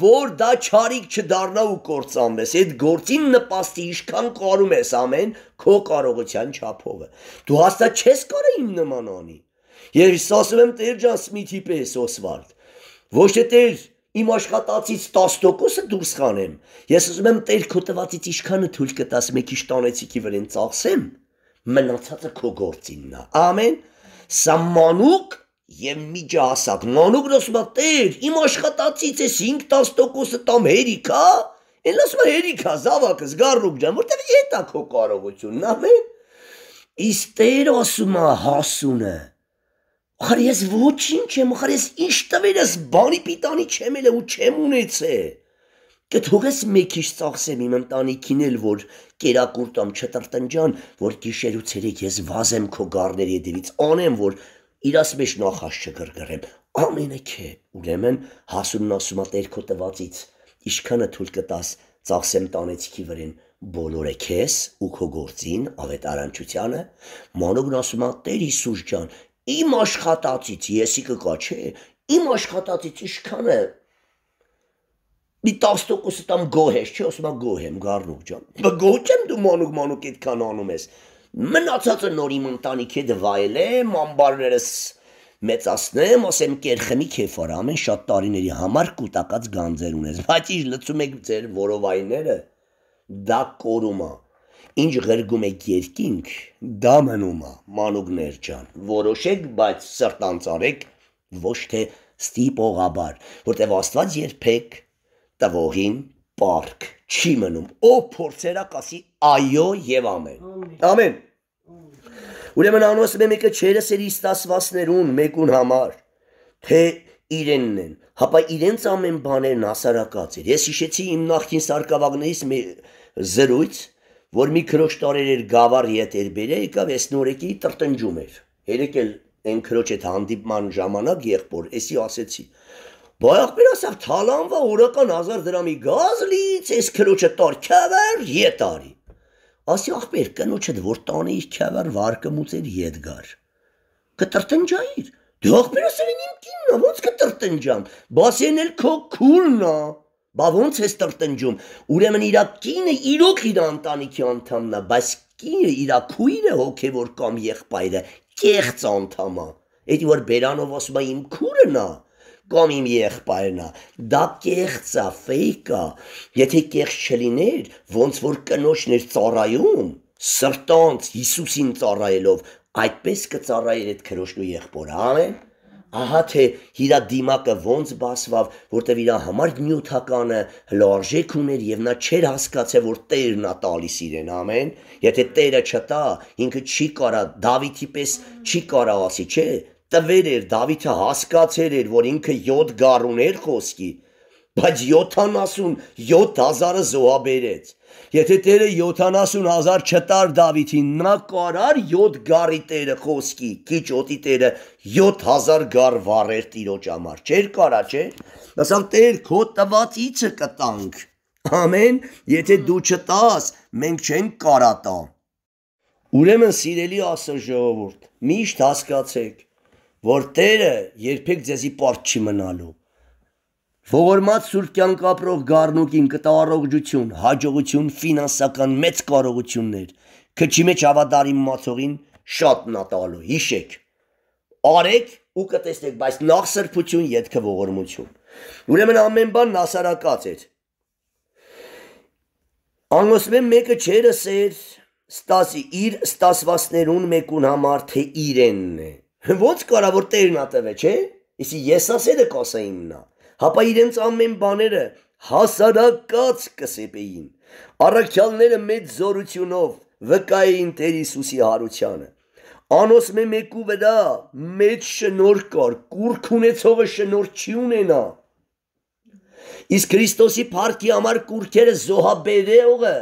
որ դա ճարիք չդառնա ու կործանվես։ Այդ գործին նպաստի իշքան կարում ես ամեն քո կարողության չափովը։ Դու հաստատ չես կարող իմ նման անի։ Ես ասում եմ Տեր ջան Սմիթի պես Օսվալդ։ Ոչ թե Տեր իմ աշխատացից 10%-ը դուրս խանեմ։ Ես ուզում եմ Տեր քո տվածից ինչքանը թույլ կտաս մեկի շտանեցիկի վրեն ծախսեմ, մնացածը քո գործինն է։ Ամեն։ Սա մանուկ Եմ միջահասակ, մանուկն ասում է, «Տեր, իմ աշխատացից էս 5-10%-ը տամ հերիքա»։ հա»։ Էն ասում է, «Հերիքա, հա, զավակս, գառնուկ ջան, որտեվ էդ է քո կարողությունն, ամեն»։ Իսկ Տեր ասում է հասունը. «Ախր ես ոչինչ չեմ, ախր ես ինչ տվերս բանի պիտանի չեմ էլ ու չեմ ունեցել»։ Կթողես մի քիչ ծախսեմ իմ ընտանիքին էլ, որ կերակուր տամ չտրտնջան, որ գիշեր ու ցերեկ ես վազեմ քո գառների հետևից, անեմ, որ իրաս մեջ նախաշ չգրգռեմ։ Ամենը քե, ուրեմն հասունն ասում է տեր քո տվածից, իշքանը թույլ կտաս ծախսեմ տանեցիքի վրեն բոլորը քեզ ու քո գործին ավետարանչությանը, մանոգն ասում է տեր Հիսուս ջան, իմ աշխատածից եսի կկա, չէ, իմ աշխատածից իշքանը մի 10% տամ գոհ ես, չէ, ասում է գոհ եմ, գառնուկ ջան։ Բա գոհ չեմ դու մանուկ մանուկ այդքան անում ես։ Մնացածը նորիմ ընտանիքի դվայելեմ, ամբարներս մեծացնեմ, ասեմ կերխմի քեֆար, ամեն շատ տարիների համար կուտակած գանձեր ունես, բայց ինչ լծում եք ձեր որովայները, դա կորում է։ Ինչ ղրգում եք երկինք, դա մնում է, մանուկներ ջան։ Որոշեք, բայց սրտանցարեք ոչ թե ստիպողաբար, որտեղ Աստված երբեք տվողին պարկ չի մնում, ով փորձերակ ասի այո եւ ամեն։ Ամեն։ Ուրեմն անոնց մեկը չերս էր իստասվածներուն մեկուն համար, թե իրենն են, հապա իրենց ամեն բաներն հասարակած էր։ Ես հիշեցի իմ նախքին սարկավագներից մի զրույց, որ մի քրոջ տարեր էր գավառ ետ էր բերե, եկավ ես նորեկի տրտնջում էր։ Երեք էլ այն քրոջ այդ հանդիպման ժամանակ եղբոր, էսի ասեցի, ասեցի Բայախպիրասավ թալանվա օրական 1000 դրամի գազ լից, ես քրոջը տար քավեր յետարի։ Ասի ախպեր կնոջդ որ տանի իր քավեր վարկը մուծեր յետ գար։ Կտրտնջայիր։ Դու ախպիրասավ իմ կիննա, ո՞նց կտրտնջամ։ Բասեն էլ քո քուրնա։ Բա ո՞նց ես տրտնջում։ Ուրեմն իրա կինը իրոք իր ընտանիքի անդամն է, բայց կինը իրա քույրը հոգևոր կամ եղբայրը կեղծ անդամ է։ Էդի որ Բերանով ասում է իմ քուրն է կամ իմ եղբայրն է։ Դա կեղծ է, ֆեյք է։ Եթե կեղծ չլիներ, ոնց որ կնոջներ ծառայում, սրտոնց Հիսուսին ծառայելով, այդպես կծառայեր այդ քրոշնու եղբորը, ամեն։ Ահա թե իր դիմակը ոնց բացվավ, որտեվ իր համար նյութականը հլարժեք ուներ եւ նա չեր հասկացել, որ Տերն է տալիս իրեն, ամեն։ Եթե Տերը չտա, ինքը չի կարա Դավիթի պես չի կարա ասի, չէ՞ տվեր էր, Դավիթը հասկացեր էր, որ ինքը 7 գար ուներ խոսքի, բայց 77000-ը զոհաբերեց։ Եթե Տերը 70000 չտար Դավիթին, նա կարար 7 գարի Տերը խոսքի, քիչ օտի Տերը 7000 գար վառեր Տիրոջ համար։ Չէր կարա, չէ՞։ Ասավ Տեր, քո տվածիցը կտանք։ Ամեն, եթե դու չտաս, մենք չենք կարա տա։ Ուրեմն, սիրելի ասա ժողովուրդ, միշտ հասկացեք, որ Տերը երբեք ձեզի պարտ չի մնալու։ Ողորմած Սուրբ կյանք ապրող Գառնուկին կտա առողջություն, հաջողություն, ֆինանսական մեծ կարողություններ։ Քչի մեջ ավադարի մացողին շատ նա տալու, հիշեք։ Արեք ու կտեսնեք, բայց նախ սրբություն, յետքը ողորմություն։ Ուրեմն ամեն բան նասարակած էր։ Անոսմեն մեկը չերս էր, ստասի իր ստասվածներուն մեկուն համար թե իրենն է։ Ոնց կարա որ տերն ատևե, չէ՞։ Իսի ես ասելը կասեին նա։ Հապա իրենց ամեն բաները հասարակած կսեպեին։ Առաքյալները մեծ զորությունով վկային Տեր Հիսուսի հարությանը։ Անոս մե մեկու վրա մեծ շնոր կար, կուրք ունեցողը շնոր չի ունենա։ Իսկ Քրիստոսի փառքի համար կուրքերը զոհաբերողը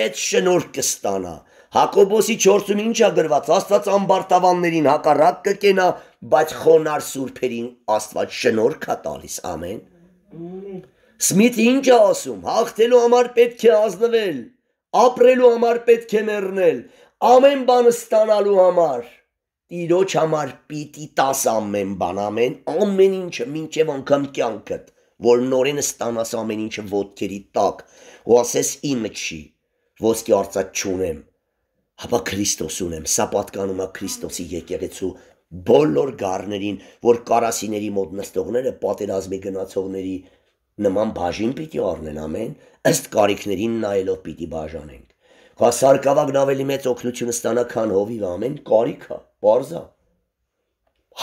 մեծ շնոր կստանա։ Հակոբոսի 4-ում ինչ է գրված, Աստված ամբարտավաններին հակառակ կկենա, բայց խոնար սուրբերին Աստված շնորհք է տալիս, ամեն։ Սմիթը ինչ է ասում, հաղթելու համար պետք է ազնվել, ապրելու համար պետք է մեռնել, ամեն բանը ստանալու համար։ Տիրոջ համար պիտի տաս ամեն բան, ամեն ամեն ինչը, մինչև անգամ կյանքդ, որ նորեն ստանաս ամեն ինչը ոտքերի տակ, ու ասես իմը չի, ոսկի արծաթ չունեմ, հապա Քրիստոսուն եմ, սա պատկանում է Քրիստոսի եկեղեցու բոլոր գառներին, որ կարասիների մոտ նստողները պատերազմի գնացողների նման բաժին պիտի առնեն ամեն, ըստ կարիքներին նայելով պիտի բաժանենք։ Հա սարկավագն ավելի մեծ օգնություն ստանա, քան հովիվը ամեն կարիքա, բարձա։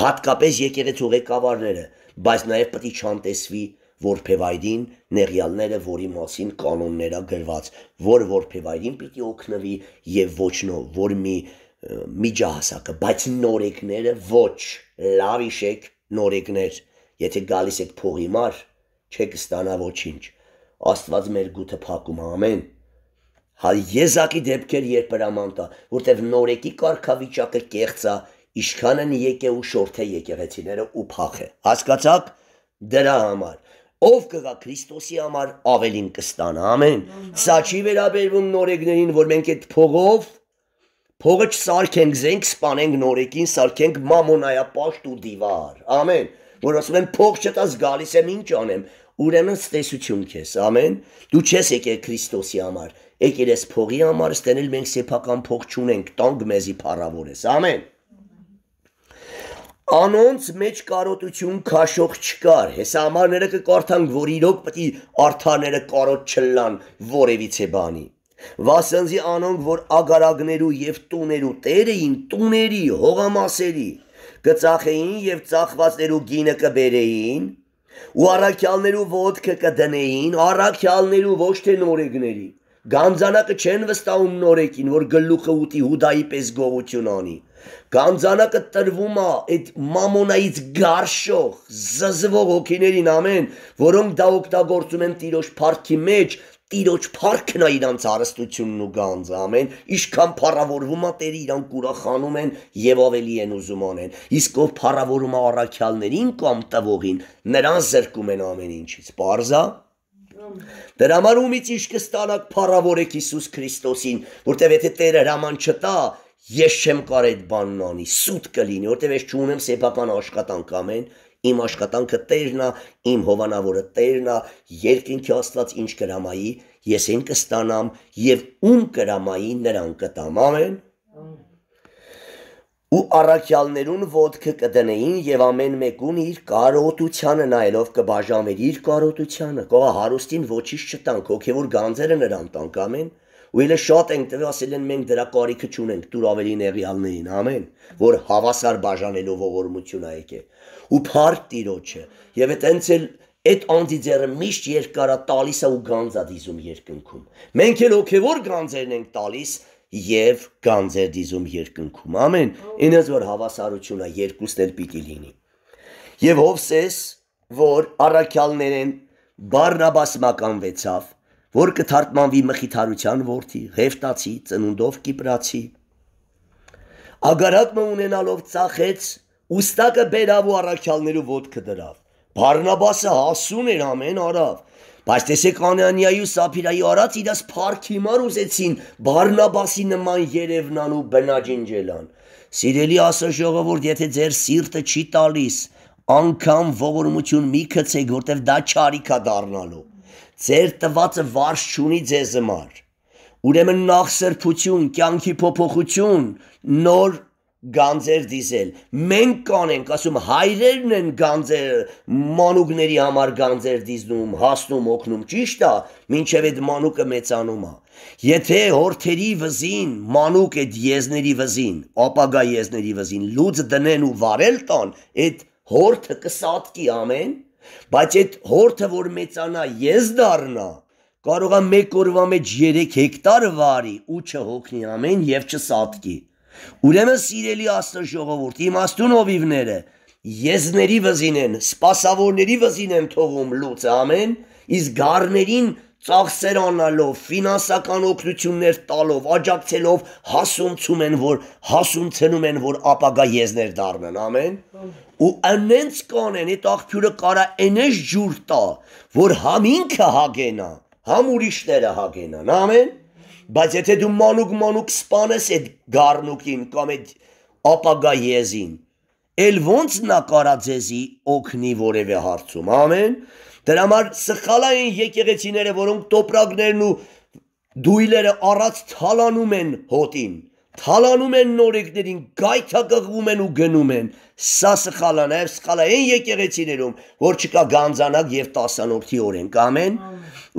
Հատկապես եկեղեցու ղեկավարները, բայց նաև պետք է չանտեսվի որբևայրին նեղյալները, որի մասին կանոններա գրված, որ որբևայրին պիտի օգնվի եւ ոչնով, որ մի միջահասակը, բայց նորեկները ոչ, լավ իշեք նորեկներ, եթե գալիս եք փողի մար, չեք ստանա ոչինչ։ Աստված մեր գութը փակում ամեն։ Հայ եզակի դեպքեր երբ հրամանտա, որտեվ նորեկի կարգավիճակը կեղծա, իշքանն եկե ու շորթե եկեղեցիները ու փախ է։ Հասկացաք դրա համար ով կգա Քրիստոսի համար ավելին կստանա, ամեն։ Սա չի վերաբերվում նորեկներին, որ մենք այդ փողով փողը չսարքենք, զենք սپانենք նորեկին, սարքենք մամոնայա պաշտ ու դիվար, ամեն։ Որ ասում են փող չտաս գալիս եմ ինչ անեմ, ուրեմն ստեսություն քես, ամեն։ Դու չես եկել Քրիստոսի համար, եկել ես փողի համար, ստենել մենք սեփական փող չունենք, տանք մեզի փառավոր ես, ամեն։ Ա Անոնց մեջ կարոտություն քաշող չկար, հեսամանները կկարդանք, որ իրոք պտի արդաները կարոտ չլան որևից է բանի։ Վասնզի անոնք, որ ագարագներու և տուներու տեր էին, տուների, հողամասերի, կծախեին և ծախվածներու գինը կբերեին, ու առակյալներու ոտքը կդնեին, առակյալներու ոչ թե նորեգների, գանձանակը չեն վստահում նորեկին, որ գլուխը ուտի հուդայի պես գողություն անի։ Գանձանակը տրվում է այդ մամոնայից գարշող, զզվող հոգիներին ամեն, որոնք դա օգտագործում են տիրոջ парքի մեջ, տիրոջ парքն է իրանց հարստությունն ու գանձը ամեն, ինչքան փառավորվում է Տերը իրանք ուրախանում են եւ ավելի են ուզում անեն։ Իսկ ով փառավորում է առաքյալներին կամ տվողին, նրան զրկում են ամեն ինչից։ Պարզա։ Դրա համար ումից ինչ կստանաք փառավորեք Հիսուս Քրիստոսին, որտեղ եթե Տերը հրաման չտա, ես չեմ կարող այդ բանն անի, սուտ կլինի, որտեվ ես չունեմ սեփական աշխատանք ամեն, իմ աշխատանքը Տերն է, իմ հովանավորը Տերն է, երկինքի Աստված ինչ կրամայի, ես այն կստանամ եւ ում կրամայի նրան կտամ, ամեն։ Ու առաքյալներուն ոդկը կդնեին եւ ամեն մեկուն իր կարոտությանը նայելով կբաժանվեր իր կարոտությանը, կողա հարուստին ոչինչ չտանք, հոգեոր գանձերը նրան տանք, ամեն ու ելը շատ ենք տվել ասել են մենք դրա կարիքը չունենք դուր ավելի նեղյալներին ամեն որ հավասար բաժանելով ողորմություն ա եկել ու փառք տիրոջը եւ այտենց էլ այդ անձի ձեռը միշտ երկարա տալիս է ու գանձա դիզում երկնքում մենք էլ հոգեոր գանձերն ենք տալիս եւ գանձեր դիզում երկնքում ամեն ինձ որ հավասարությունը երկուսն էլ պիտի լինի եւ հովսես որ առաքյալներեն Բարնաբաս մականվեցավ որ կթարգմանվի մխիթարության որդի, հեֆտացի, ծնունդով կիպրացի։ Ագարատը ունենալով ծախեց, ուստակը բերավ ու առաքյալներու ոտքը դրավ։ Բարնաբասը հասուն էր ամեն արավ, բայց տեսեք Անանիայի ու Սափիրայի արած իրաց փառքի մար ուզեցին Բարնաբասի նման Երևնան ու բնաջինջելան։ Սիրելի ասո ժողովուրդ, եթե ձեր սիրտը չի տալիս, անկամ ողորմություն մի գցեք, որտեվ դա չարիքա դառնալու։ Ձեր տվածը վարժ չունի ձեզ համար։ Ուրեմն նախ սրբություն, կյանքի փոփոխություն, նոր գանձեր դիզել։ Մենք կանենք, ասում հայրերն են գանձեր մանուկների համար գանձեր դիզնում, հասնում, օգնում, ճիշտ է, ինչև այդ մանուկը մեծանում է։ Եթե հորթերի վզին, մանուկ այդ եզների վզին, ապագա եզների վզին լուծ դնեն ու վարել տան, այդ հորթը կսատկի ամեն Բայց այդ հորթը, որ մեծանա, ես դառնա, կարողա մեկ օրվա մեջ 3 հեկտար վարի ու չհոգնի ամեն եւ չսատկի։ Ուրեմն սիրելի աստծո ժողովուրդ, իմաստուն օվիվները, եզների վզին են, սպասավորների վզին են թողում լույսը ամեն, իսկ գառներին ծախսեր անալով, ֆինանսական օգնություններ տալով, աջակցելով հասունցում են, որ հասունցնում են, որ ապագա եզներ դառնան, ամեն ու անենց կանեն այդ աղբյուրը կարա այնես ջուր տա, որ համ ինքը հագենա, համ ուրիշները հագենան, ամեն։ Բայց եթե դու մանուկ-մանուկ սپانես այդ գառնուկին կամ այդ ապագա եզին, ել ոնց նա կարա ձեզի օգնի որևէ հարցում, ամեն։ Դրա համար սխալային եկեղեցիները, որոնք տոպրակներն ու դույլերը առած թալանում են հոտին, թալանում են նորեկներին, գայթակղվում են ու գնում են։ Սա սխալ է, նաև սխալ է այն եկեղեցիներում, որ չկա գանձանակ եւ 10-անորդի օրենք, ամեն։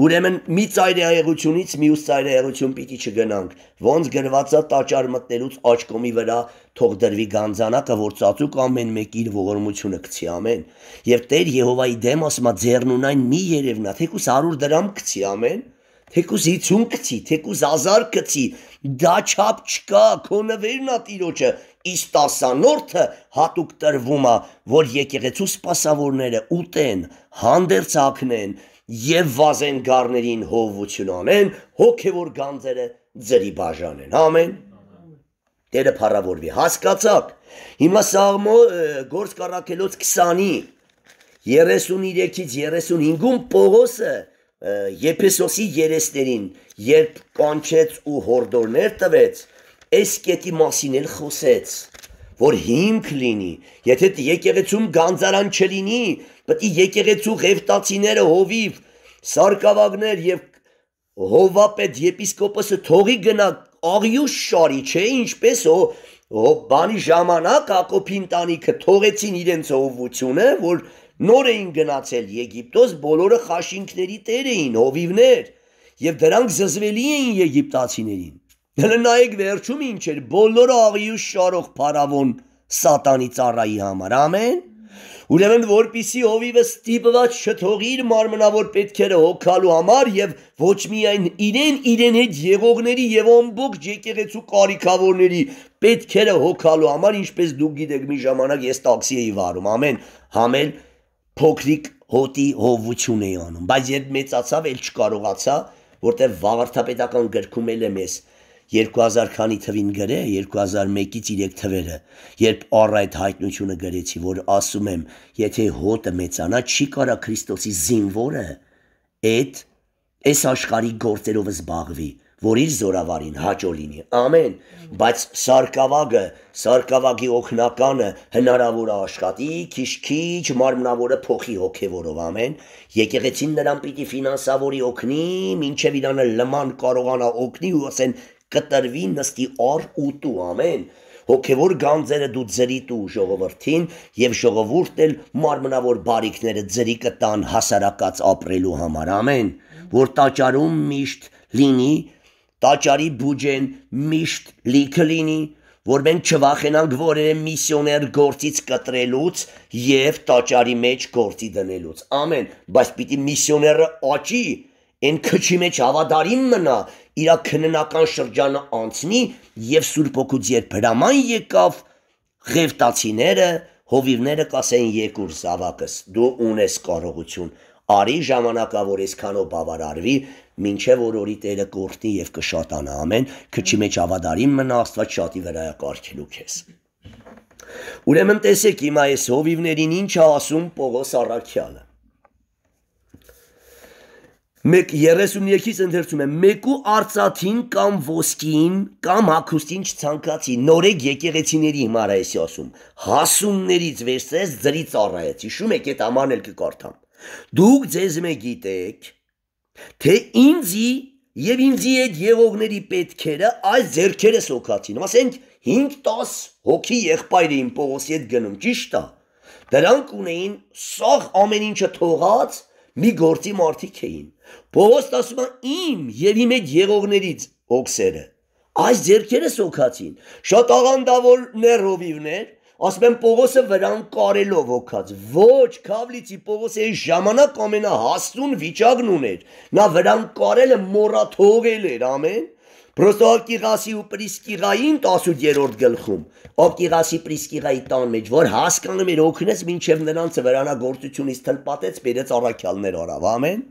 Ուրեմն մի ծայրահեղությունից մյուս ծայրահեղություն պիտի չգնանք։ Ոնց գրված է տաճար մտնելուց աչքոմի վրա թող դրվի գանձանակը, որ ծածուկ ամեն մեկ իր ողորմությունը գցի ամեն։ Եվ Տեր Եհովայի դեմ ասма ձեռնունայն մի երևնա, թեկուս 100 դրամ գցի ամեն։ Թեկուս 50 գցի, թեկուս 1000 գցի, դա չափ չկա, քո նվերն է Տիրոջը, իսկ տասանորդը հատուկ տրվում է, որ եկեղեցու սպասավորները ուտեն, հանդերձ ակնեն եւ վազեն գառներին հովություն անեն, հոգեոր գանձերը ձրի բաժանեն։ Ամեն։ Տերը փառավորվի։ Հասկացաք։ Հիմա Սաղմո գործ կարակելոց 20-ի 33-ից 35-ում Պողոսը Եփեսոսի երեսներին, երբ կանչեց ու հորդորներ տվեց, այս կետի մասին էլ խոսեց, որ հիմք լինի, եթե եկեղեցում գանձարան չլինի, պետք է եկեղեցու ղևտացիները հովիվ, սարկավագներ եւ հովապետ եպիսկոպոսը թողի գնա աղյուս շարի, չէ, ինչպես օ բանի ժամանակ Ակոփի ընտանիքը թողեցին իրենց հովությունը, որ նոր էին գնացել Եգիպտոս, բոլորը խաշինքների տեր էին, հովիվներ, եւ դրանք զզվելի էին եգիպտացիներին։ Հələ նայեք վերջում ինչ էր, բոլորը աղի ու շարող փարավոն սատանի ծառայի համար։ Ամեն։ Ուրեմն որpիսի հովիվը ստիպված չթողի իր մարմնավոր պետքերը հոգալու համար եւ ոչ միայն իրեն իրեն հետ եղողների եւ ամբողջ եկեղեցու կարիքավորների պետքերը հոգալու համար, ինչպես դուք գիտեք, մի ժամանակ ես տաքսի էի վարում, ամեն, համել փոքրիկ հոտի հովություն էի անում, բայց երբ մեծացավ, ել չկարողացա, որտեղ վաղարթապետական գրքում էլ եմ ես 2000 քանի թվին գրե, 2001-ից 3 թվերը, երբ առ այդ հայտնությունը գրեցի, որ ասում եմ, եթե հոտը մեծանա, չի կարա Քրիստոսի զինվորը այդ այս աշխարհի գործերով զբաղվի որ իր զորավարին հաջող լինի։ Ամեն, բայց Սարկավագը, Սարկավագի օկնականը հնարավոր է աշխատի, քիչ-քիչ մարմնավորը փոխի հոգևորով ամեն։ Եկեղեցին նրան պիտի ֆինանսավորի օգնի, ինչև իրանը լման կարողանա օգնի ու ասեն կտրվի նստի օր ուտու ամեն։ Հոգևոր գանձերը դու ձրի տու ժողովրդին եւ ժողովուրդն էլ մարմնավոր բարիկները ձրի կտան հասարակած ապրելու համար ամեն որ տաճարում միշտ լինի տաճարի բյուջեն միշտ լիքը լինի, որ մենք չվախենանք որևէ միսիոներ գործից կտրելուց եւ տաճարի մեջ գործի դնելուց։ Ամեն, բայց պիտի միսիոները աճի, այն քչի մեջ հավատարիմ մնա, իր քննական շրջանը անցնի եւ Սուրբ Օգուտ երբ հրաման եկավ ղևտացիները, հովիվները կասեն երկուր զավակս, դու ունես կարողություն Արի ժամանակավոր այսքանով բավարարվի, մինչև որ օրի Տերը կորտնի եւ կշատանա ամեն, քչի մեջ ավադարին մնա Աստված շատի վրա կարգելու քեզ։ Ուրեմն տեսեք հիմա այս հովիվներին ինչ է ասում Պողոս Արաքյանը։ Մեկ 33-ից ընդերցում եմ. «Մեկու արծաթին կամ ոսկին կամ հագուստին չցանկացի, նորեկ եկեղեցիների հիմար է ասում, հասուններից վերցրեց, ձրից առայեց»։ Հիշում եք, այդ աման էլ կկարդամ։ Դուք ձեզ մեգիտեք, թե ինձի եւ ինձի այդ եղողների պետքերը այս зерքերս օգացին։ Ասենք 5-10 հոգի եղբայր էին Պողոսի հետ գնում, ճիշտ է։ Դրանք ունեին սաղ ամեն ինչը թողած մի գործի մարդիկ էին։ Պողոսն ասում է իմ եւ իմ այդ եղողներից օքսերը այս зерքերս օգացին։ Շատ աղանդավոր ներհովիվներ ասում են Պողոսը վրան կարելով օգած։ Ոչ, Քավլիցի Պողոսը այս ժամանակ ամենահասուն վիճակն ուներ։ Նա վրան կարելը մոռաթողել էր ամեն։ Պրոստո Ակիղասի ու Պրիսկիղային 18-րդ գլխում Ակիղասի Պրիսկիղայի տան մեջ որ հասկանում էր օգնեց մինչև նրանց վրանագործությունից թլպատեց բերեց առաքյալներ արավ ամեն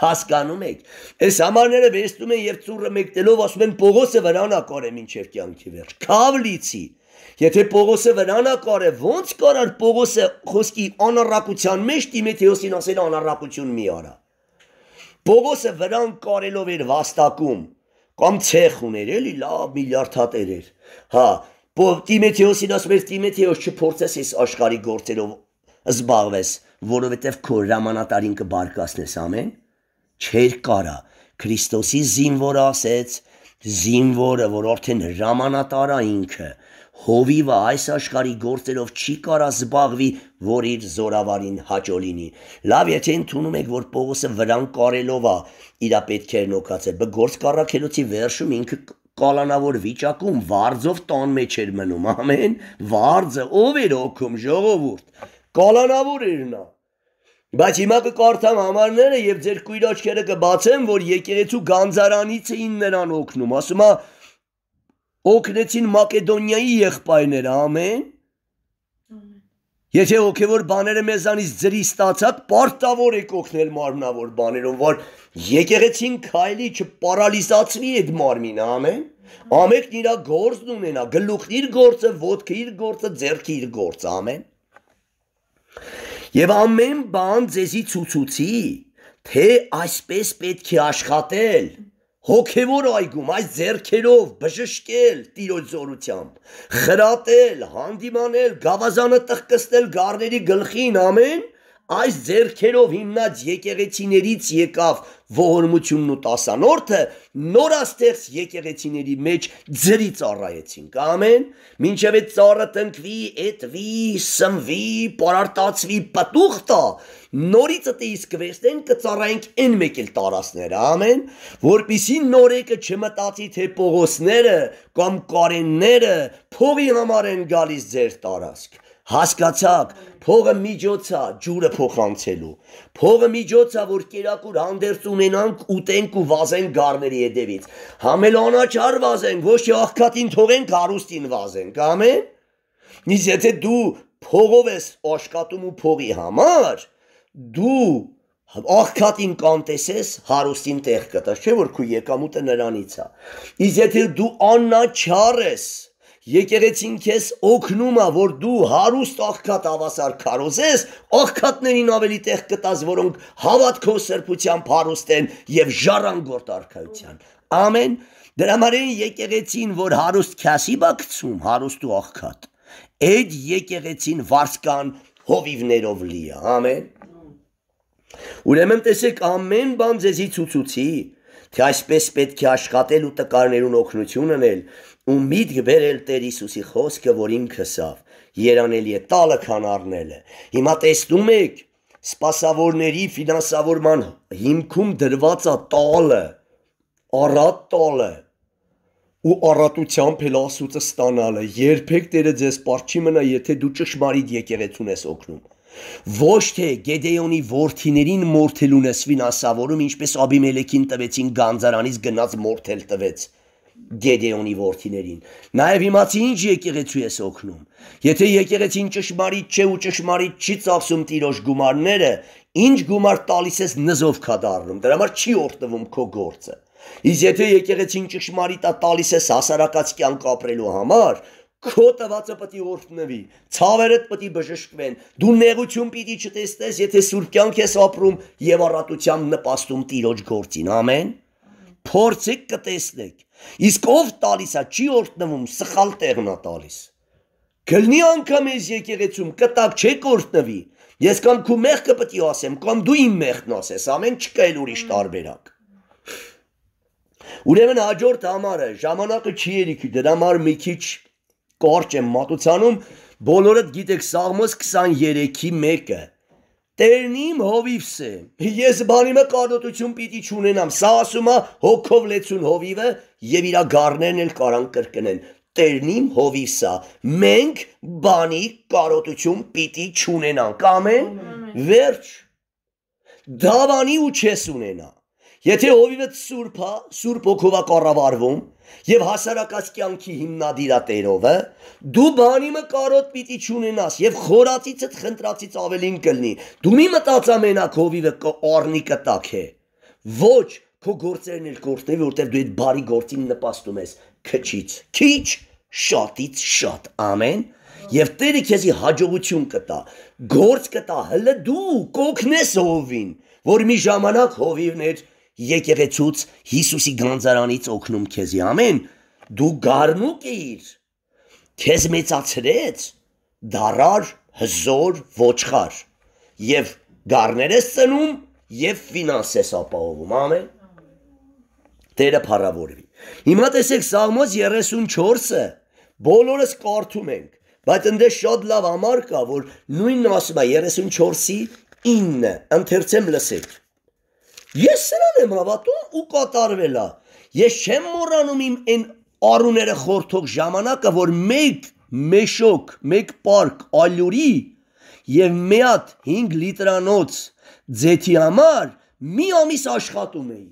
հասկանում եք այս համարները վերստում են եւ ծուրը մեկտելով ասում են Պողոսը վրանա կորե մինչև կյանքի վերջ Քավլիցի Եթե Պողոսը վրանակար է, ո՞նց կարար Պողոսը խոսքի անառակության մեջ Տիմեթեոսին ասել անառակություն մի արա։ Պողոսը վրան կարելով էր վաստակում կամ ցեխ ուներ, էլի լավ միլիարդ հատեր էր։ Հա, Տիմեթեոսին ասում էր Տիմեթեոս չփորձես այս աշխարհի գործերով զբաղվես, որովհետև քո հրամանատարին կբարկացնես, ամեն։ Չէր կարա։ Քրիստոսի զինվորը ասեց, զինվորը, որ արդեն հրամանատարա ինքը, Հովիվը այս աշխարի գործերով չի կարա զբաղվի, որ իր զորավարին հաճո լինի։ Լավ, եթե ընդունում եք, որ Պողոսը վրան կարելով է իր պետքերն օգացել, բը գործ կառակելուցի վերջում ինքը կալանավոր վիճակում վարձով տան մեջ էր մնում, ամեն վարձը ով էր օգում ժողովուրդ։ Կալանավոր էր նա։ Բայց հիմա կկարդամ համարները եւ ձեր քույր աչքերը կբացեմ, որ եկեղեցու գանձարանից էին նրան օգնում։ Ասում է օգնեցին Մակեդոնիայի եղբայրները, ամեն։ Եթե հոգևոր բաները մեզանից ծրի ստացած, պարտավոր եք օգնել մարմնավոր բաներով, որ եկեղեցին քայլի չպարալիզացնի այդ մարմինը, ամեն։ Ամենքն իր գործն ունենա, գլուխն իր գործը, ոտքը իր գործը, ձեռքը իր գործը, ամեն։ Եվ ամեն բան ձեզի ցուցուցի, թե այսպես պետք է աշխատել։ Ա հոգևոր այգում այս зерքերով բժշկել Տիրոջ զորությամբ խրատել հանդիմանել գավազանը տխկստել գարների գլխին ամեն այս зерքերով հիմնած եկեղեցիներից եկավ ողորմությունն ու տասանորդը նորաստեղծ եկեղեցիների մեջ ձրի ծառայեցին կամեն մինչև այդ ծառը տնկվի էտվի սմվի պարարտացվի պտուղ տա նորից էտեիս կվեստեն կծառայենք այն մեկ էլ տարածները ամեն որբիսի նորեկը չմտածի թե Պողոսները կամ Կարենները փողի համար են գալիս ձեր տարածք Հասկացաք, փողը միջոցա ջուրը փոխանցելու։ Փողը միջոցա, որ կերակուր հանդերձ ունենանք, ուտենք ու վազենք գառների հետևից։ Համել անաչար վազենք, ոչ թե աղքատին թողենք հարուստին վազենք, ամեն։ Իսկ եթե դու փողով ես աշխատում ու փողի համար, դու աղքատին կանտեսես, հարուստին տեղ կտաս, չէ՞ որ քու եկամուտը նրանից է։ Իսկ եթե դու աննաչար ես, Եկեղեցին քեզ օգնում է, որ դու հարուստ աղքատ ավասար քարոզես, աղքատներին ավելի տեղ կտաս, որոնք հավատքով սրբությամբ հարուստ են եւ ժառանգորդ արքայության։ Ամեն դրա համար են եկեղեցին, որ հարուստ քյասի բակցում, հարուստ ու աղքատ։ Այդ եկեղեցին վարսկան հովիվներով լի է։ Ամեն։ Ուրեմն տեսեք ամեն բան ձեզի ցուցուցի, թե այսպես պետք է աշխատել ու տկարներուն օգնություն անել, ու միտք բերել Տեր Հիսուսի խոսքը, որ ինքս ավ, երանելի է տալը քան առնելը։ Հիմա տեսնում եք, սպասավորների ֆինանսավորման հիմքում դրված է տալը, առատ տալը ու առատությամբ էլ ասուցը ստանալը։ Երբեք Տերը ձեզ պարտ չի մնա, եթե դու ճշմարիտ եկեղեցուն ես օգնում։ Ոչ թե Գեդեոնի worthinerin մորթելուն ես ֆինանսավորում, ինչպես Աբիմելեքին տվեցին Գանձարանից գնած մորթել տվեց։ Գեդեոնի ворթիներին։ Նաև իմացի ինչ եկեղեցու ես օգնում։ Եթե եկեղեցին ճշմարիտ չէ ու ճշմարիտ չի ծախսում տիրոջ գումարները, ինչ գումար տալիս ես նզով կա դառնում։ Դրա համար չի օրտվում քո գործը։ Իսկ եթե եկեղեցին ճշմարիտ է տալիս ես հասարակած կյանք ապրելու համար, քո տվածը պիտի օրտնվի, ցավերդ պիտի բժշկվեն։ Դու նեղություն պիտի չտեսնես, եթե սուրբ կյանք ես ապրում եւ առատությամբ նպաստում տիրոջ գործին։ Ամեն փորձեք կտեսնեք։ Իսկ ով տալիս է, չի օրտնվում, սխալ տեղն է տալիս։ Գլնի անգամ ես եկեղեցում կտակ չեք օրտնվի։ Ես կամ քու մեղքը պետք է ասեմ, կամ դու իմ մեղքն ասես, ամեն չկա էլ ուրիշ տարբերակ։ Ուրեմն հաջորդ համարը ժամանակը չի երիքի, դրա համար մի քիչ կարճ եմ մատուցանում, բոլորդ գիտեք Սաղմոս 23-ի 1-ը Տերն իմ հովիվս է։ Ես բանիմը կարոտություն պիտի չունենամ։ Սա ասում է հոգով լեցուն հովիվը եւ իրա գառներն էլ կարան կրկնեն։ Տերն իմ հովիվսա։ Մենք բանի կարոտություն պիտի չունենանք։ Ամեն վերջ։ Դավանի ու չես ունենա։ Եթե հովիվը սուրբա, սուրբ հոգովա կառավարվում, եւ հասարակած կյանքի հիմնադիրատերովը դու բանիմը կարոտ պիտի ճունենաս եւ խորացիցդ խնդրացից ավելին կլնի դու մի մտածա մենակ հովիվը կառնի կտակ է ոչ քո գործերն էլ գործնեի որտեւ դու այդ բարի գործին նպաստում ես քչից քիչ շատից շատ ամեն Եվ Տերը քեզի հաջողություն կտա, գործ կտա, հլը դու կօգնես հովին, որ մի ժամանակ հովիվներ եկեղեցուց Հիսուսի գանձարանից օգնում քեզի ամեն դու գառնուկ էիր քեզ մեծացրեց դարար հզոր ոչխար եւ գառներ ես ծնում եւ ֆինանս ես ապահովում ամեն Տերը փառավորվի հիմա տեսեք Սաղմոս 34-ը բոլորս կարդում ենք բայց ընդ շատ լավ ամար կա որ նույնն ասում է 34-ի 9 ընթերցեմ լսեք Ես սրան եմ հավատում ու կատարվելա։ Ես չեմ մոռանում իմ այն արուները խորթող ժամանակը, որ մեկ մեշոկ, մեկ պարկ ալյուրի եւ միած 5 լիտրանոց ձեթի համար մի ամիս աշխատում էի։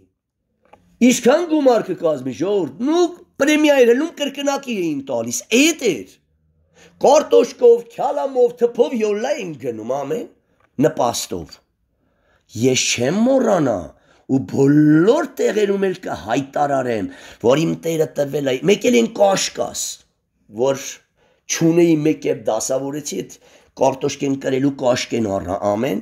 Ինչքան գումար կկազմի ժողովուրդ, նու պրեմիայերելում կրկնակի էին տալիս։ Էդ էր։ Կարտոշկով, քյալամով, թփով յոլա են գնում ամեն նպաստով։ Ես չեմ մոռանա ու բոլոր տեղերում էլ կհայտարարեմ, որ իմ Տերը տվել է։ Մեկ էլ են կաշկաս, որ ճունեի մեկ եւ դասավորեցի այդ կարտոշկեն կրելու կաշկեն առնա ամեն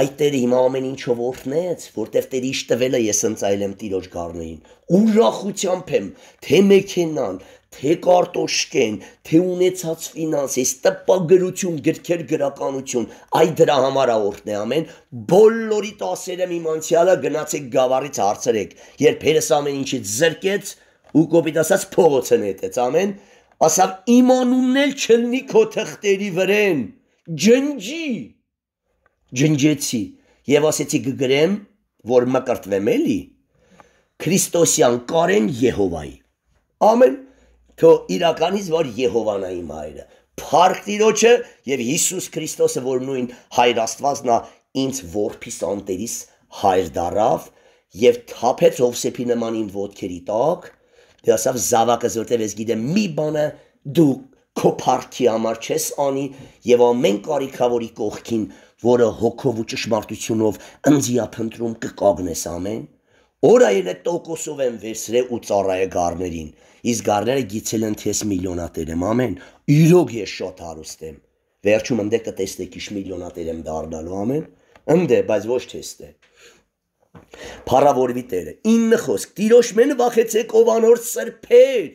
այդ Տերը հիմա ամեն ինչով օրհնեց, որտեվ Տերը իշտ տվել է ես ընծայել եմ Տիրոջ գառնային։ Ուրախությամբ եմ, թե մեքենան, թե կարտոշկեն, թե ունեցած ֆինանսից, տպագրություն, գրքեր գրականություն, այ դրա համար աորտն է ամեն բոլորի տասերը իմանցիալը գնացեք գավառից հարցրեք, երբ հերս ամեն ինչից զրկեց ու կոպիտ ասած փողոցն հետեց ամեն, ասավ իմ անունն էլ չլնի քո թղթերի վրեն, ջնջի, ջնջեցի եւ ասեցի գգրեմ, որ մկրտվեմ էլի, Քրիստոսյան Կարեն Եհովայի։ Ամեն թո իրականից որ Եհովան է իմ հայրը, փառք Տիրոջը եւ Հիսուս Քրիստոսը, որ նույն հայր Աստվածն է, ինձ որփիս անտերիս հայր դարավ եւ թափեց Հովսեփի նման իմ ոտքերի տակ, դե ասավ զավակը որտեւ ես գիտեմ մի բանը դու քո փառքի համար չես անի եւ ամեն կարիքավորի կողքին, որը հոգով ու ճշմարտությունով ընձիա փնտրում կկագնես ամեն, օրը 3% ով են վերցրե ու ծառայե գառներին իսկ գարները գիցել են թես միլիոնատերեմ ամեն։ Իրոք ես շատ հարուստ եմ։ Վերջում ընդե կտեսնեք իշ միլիոնատերեմ դառնալու ամեն։ Ընդե, բայց ոչ թեստ է։ Փառավորվի Տերը։ Ինը խոսք՝ Տիրոջ մեն վախեցեք ով անոր սրբեր։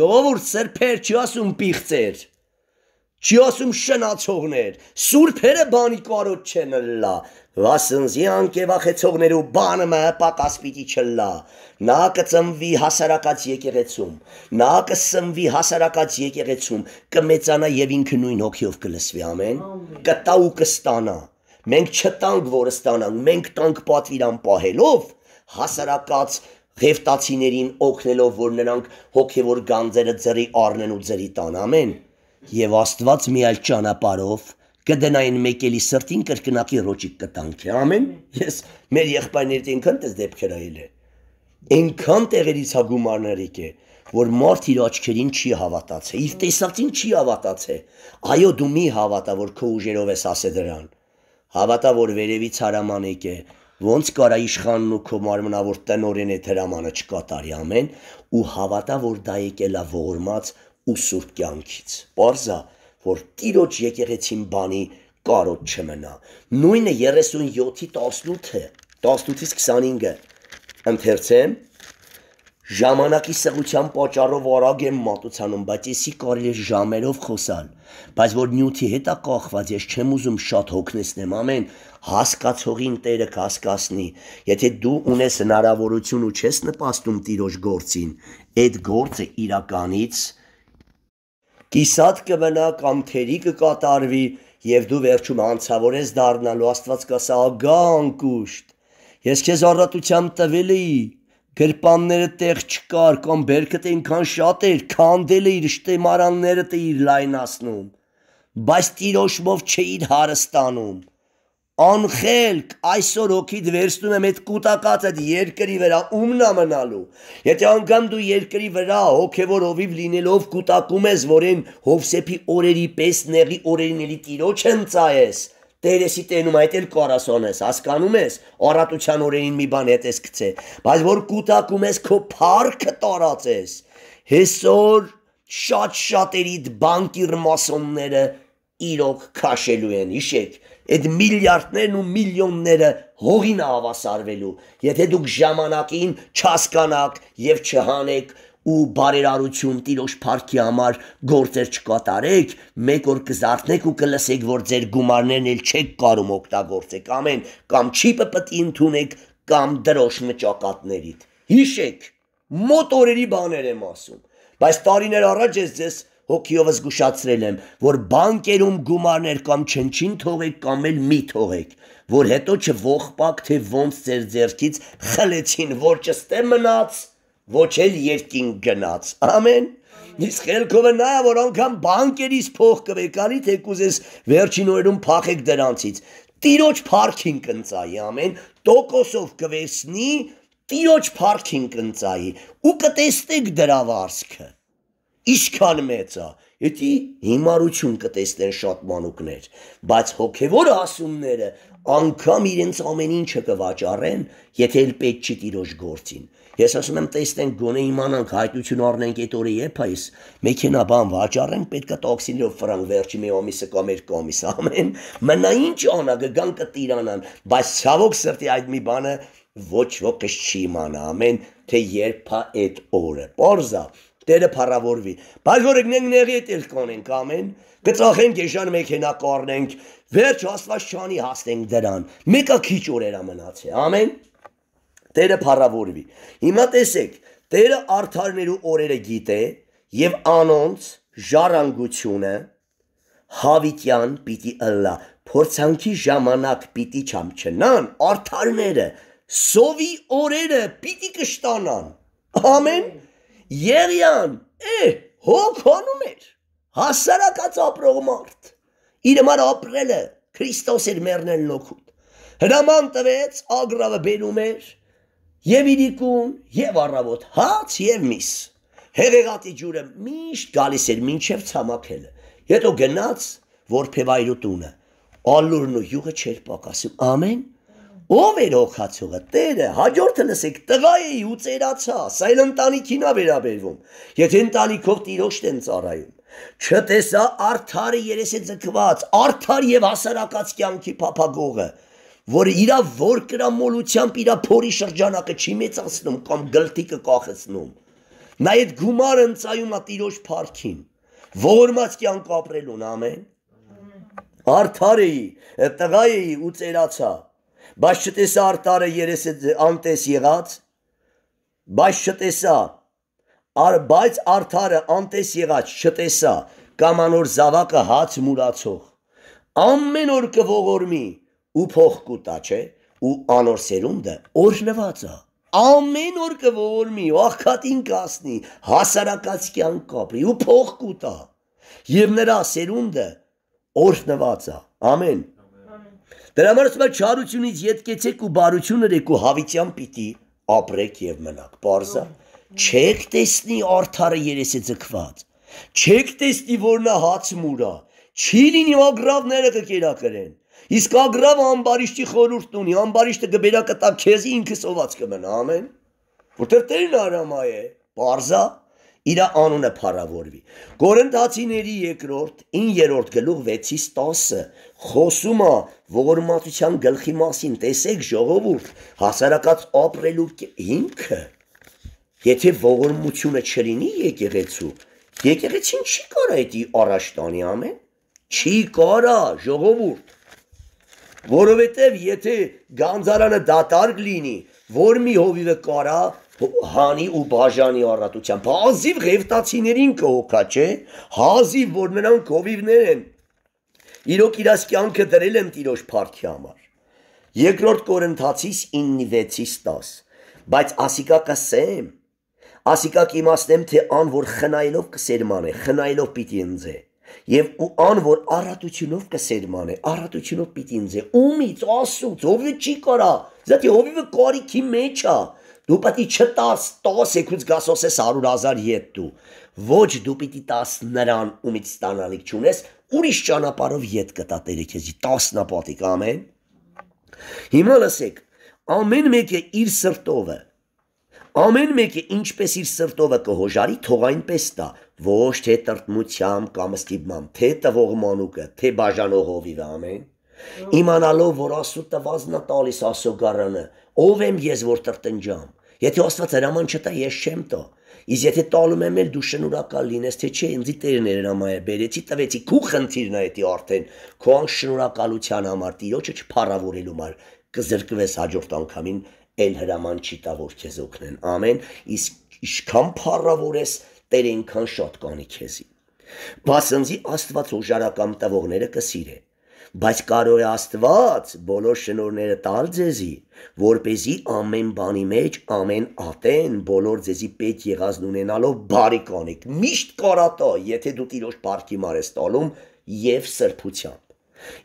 Ժողովուրդ սրբեր չի ասում պիղծեր։ Չի ասում շնացողներ, սուրբերը բանի կարոտ չեն լա, Վասնզի անկևախեցողներու բանը մը պակաս պիտի չլա։ Նա կծնվի հասարակած եկեղեցում, նա կսնվի հասարակած եկեղեցում, կմեծանա եւ ինքը նույն հոգիով կլսվի ամեն, կտա ու կստանա։ Մենք չտանք, որը ստանանք, մենք տանք պատվիրան պահելով հասարակած ղևտացիներին օգնելով, որ նրանք հոգևոր գանձերը ձրի առնեն ու ձրի տան։ Ամեն։ Եվ Աստված մի այլ ճանապարով կդնային մեկելի սրտին կրկնակի ռոճիկ կտանք է, ամեն, ես մեր եղպայներիտ ենքան դե տես դեպքեր այլ է, ենքան տեղերից հագումարներիք է, որ մարդ իր աչքերին չի հավատաց է, իր տեսածին չի հավատաց է, այո դու մի հավատա, որ քո ուժերով ես ասե դրան, հավատա, որ վերևից հարամանիք է, ոնց կարա իշխանն ու քո մարմնավոր տնորեն է դրամանը չկատարի ամեն ու հավատա որ դա եկելա ողորմած ու սուրբ կյանքից։ Պարզա, որ Տիրոջ եկեղեցին բանի կարոտ չմնա։ Նույնը 37-ի 18-ը, 18-ից 25-ը ընթերցեմ Ժամանակի սղության պատճառով արագ եմ մատուցանում, բայց եսի կարելի է ժամերով խոսալ, բայց որ նյութի հետ է կախված, ես չեմ ուզում շատ հոգնեցնեմ, ամեն հասկացողին Տերը կասկասնի։ Եթե դու ունես հնարավորություն ու չես նպաստում Տիրոջ գործին, այդ գործը իրականից կիսատ կմնա կամ թերի կկատարվի եւ դու վերջում անցավոր ես դառնալու Աստված կասա ագա անկուշտ ես քեզ առատությամբ տվել էի գրպանները տեղ չկար կամ բերքդ այնքան շատ էր քանդել էիր շտեմարաններդ էիր լայնացնում բայց տիրոշմով չէիր հարստանում անխելք այսօր օքիդ վերցնում եմ այդ կուտակած այդ երկրի վրա ումնա մնալու եթե անգամ դու երկրի վրա հոգևոր ովիվ լինելով կուտակում ես որ այն հովսեփի օրերի պես նեղի օրերին էլի տիրոջ ընծայես Տերեսի տենում այդ էլ կորասոն ես, հասկանում ես, օրատության օրերին մի բան հետ ես գցե, բայց որ կուտակում ես քո փառքը տարածես։ Հեսօր շատ շատերիդ բանկիր մասոնները իրոք քաշելու են, հիշեք, այդ միլիարդներն ու միլիոնները հողին ավասարվելու, եթե դուք ժամանակին չհասկանաք եւ չհանեք ու բարերարություն տիրոջ парքի համար գործեր չկատարեք, մեկ օր կզարթնեք ու կլսեք, որ ձեր գումարներն էլ չեք կարում օգտագործեք, ամեն կամ չիպը պետք ընդունեք կամ դրոշ մճակատներիդ։ Հիշեք, մոտ օրերի բաներ եմ ասում, բայց տարիներ առաջ ես ձեզ հոգիովս զգուշացրել եմ, որ բանկերում գումարներ կամ չնչին թողեք կամ էլ մի թողեք, որ հետո չողպակ թե ոնց ձեր ձեռքից խլեցին, որ չստե մնաց, ոչ էլ երկին գնաց։ Ամեն։ Իսկ ելքովը նա, որ անգամ բանկերից փող կվեկանի, թե կուզես վերջին օրերում փախեք դրանցից։ Տիրոջ parking կնծայի ամեն, տոկոսով կվեսնի, տիրոջ parking կնծայի ու կտեսնեք դրա վարսքը ինչքան մեծ է։ Եթե հիմարություն կտեսնեն շատ մանուկներ, բայց հոգևոր ասումները անգամ իրենց ամեն ինչը կվաճառեն, եթե էլ պետք չի տիրոջ գործին։ Ես ասում եմ, տեսնենք գոնե իմանանք հայտություն առնենք այդ օրը երբ է այս մեքենա բան վաճառենք, պետքա տաքսիներով ֆրանկ վերջի մի ամիսը կամ երկու ամիս ամեն մնա ինչ անա գան կտիրանան, բայց ցավոք սրտի այդ մի բանը ոչ ոքս չի իմանա, ամեն թե երբ է այդ օրը։ Պարզա Տերը փառավորվի։ Բայց որ ընկնենք նեղի հետ էլ կոնենք ամեն, գծախենք եշան մեքենա կառնենք, վերջ հաստված չանի հասնենք դրան։ Մեկը քիչ օրերա մնաց է։ Ամեն։ Տերը փառավորվի։ Հիմա տեսեք, Տերը արթարներու օրերը գիտե եւ անոնց ժառանգությունը հավիտյան պիտի ըլլա։ Փորձանքի ժամանակ պիտի չամչնան արթարները, սովի օրերը պիտի կշտանան։ Ամեն։ Ամեն Եղյան, է, հոգանում էր, հասարակած ապրող մարդ, իր համար ապրելը Քրիստոս էր մերնել նոքուտ, հնաման տվեց, ագրավը բենում էր, և իրիկուն, և առավոտ, հաց և միս, հեղեղատի ջուրը միշտ գալիս էր մինչև ցամաքելը, հետո գնաց որբևայրու տունը, ալուրն ու յուղը չեր պակասում, ամեն Ով էր օխացողը, Տերը, հաջորդը լսեք, տղա էի ու ծերացա, սա էլ ընտանիքին ա վերաբերվում։ Եթե ընտանիքով տիրոշտ են ծառայում, չտեսա արթարը երեսե ձգված, արթար եւ հասարակած կյանքի փափագողը, որը իրա որ կրամոլությամբ իրա փորի շրջանակը չի մեծացնում կամ գլտիկը կախեցնում։ Նա այդ գումարը ընծայում ա տիրոշ փարքին, ողորմած կյանք ապրելուն, ամեն։ Արթար էի, տղա էի ու ծերացա։ Բայց չտեսա արտարը երեսը անտես եղած, բայց չտեսա Ար բայց արթարը անտես եղած չտեսա կամանոր զավակը հաց մուրացող ամեն օր կողորմի ու փող կուտա չէ ու անոր սերունդը օրհնված է ամեն օր կողորմի ու աղքատին կասնի հասարակած կյանք կապրի ու փող կուտա եւ նրա սերունդը օրհնված է ամեն Դրա համար ասում եմ չարությունից յետկեցեք ու բարությունը եք ու հավիտյան պիտի ապրեք եւ մնաք։ Պարզա։ Չեք տեսնի արթարը երեսը ձգված։ Չեք տեսնի որ նա հաց մուրա։ Չի լինի ագրավները կկերակրեն։ Իսկ ագրավը ամբարիշտի խորուրդն ունի, ամբարիշտը գբերակը տա քեզ ինքս ոված կմնա, ամեն։ Որտեղ Տերն արամայ է, Պարզա իր անունը փառավորվի։ Կորինթացիների 2-րդ, 9-րդ գլուխ 6-ից 10-ը խոսում է ողորմածության գլխի մասին։ Տեսեք ժողովուրդ, հասարակած ապրելու հիմքը, եթե ողորմությունը չլինի եկեղեցու, եկեղեցին չի կարա դի առաջ տանի ամեն։ Չի կարա ժողովուրդ որովհետև եթե գանձարանը դատարկ լինի, որ մի հովիվը կարա հանի ու բաժանի առատությամբ, հազիվ ղևտացիներին կհոգա, չէ, հազիվ, որ նրանք կովիվներ են, իրոք իրաս կյանքը դրել են տիրոշ պարդի համար, երկրորդ կորնթացիս իննի վեցիս տաս, բայց ասիկակը սեմ, ասիկակ իմասնեմ, թե ան, որ խնայելով կսերման է, խնայելով պիտի ընձ է, Եվ ու ան որ առատությունով կսերման է, առատությունով պիտի ինձ է, ումից, ասուց, հովիվը չի կարա, զատի հովիվը կարիքի մեջ է, Դու պետք է չտաս 10 եկուց գասոսես 100000 ետ դու։ Ոչ դու պիտի տաս նրան, ումից ստանալիք չունես, ուրիշ ճանապարով ետ կտա Տերը քեզի 10 նապատիկ, ամեն։ Հիմա լսեք, ամեն մեկը իր սրտով է։ Ամեն մեկը ինչպես իր սրտովը կհոժարի, թող այնպես տա, ոչ թե տրտմությամբ կամ ստիպմամբ, թե տվող մանուկը, թե բաժանող հովիվը, ամեն։ Իմանալով, որ ասու տվազնա տալիս ասոգարանը, ով եմ ես, որ տրտնջամ։ Եթե Աստված հրաման չտա, ես չեմ տա։ Իսկ եթե տալում եմ, էլ դու շնորհակալ լինես, թե չէ, ինձի Տերն էր հրամայը բերեցի, տվեցի քու խնդիրն է դա արդեն։ Քո անշնորհակալության համար, Տիրոջը չփառավորելու համար կզրկվես հաջորդ անգամին, էլ հրաման չի տա, որ քեզ օգնեն։ Ամեն, իսկ ինչքան փառավոր ես, Տեր այնքան շատ կանի քեզի։ Բասնզի Աստված օժարակամ տվողները կսիրե բայց կարող է Աստված բոլոր շնորները տալ ձեզի, որ เป զի ամեն բանի մեջ ամեն ատեն բոլոր ձեզի պետք եղածն ունենալով բարի կանեք։ Միշտ կարատա, եթե դու Տիրոջ բարքի մարես տալում եւ սրբությամբ։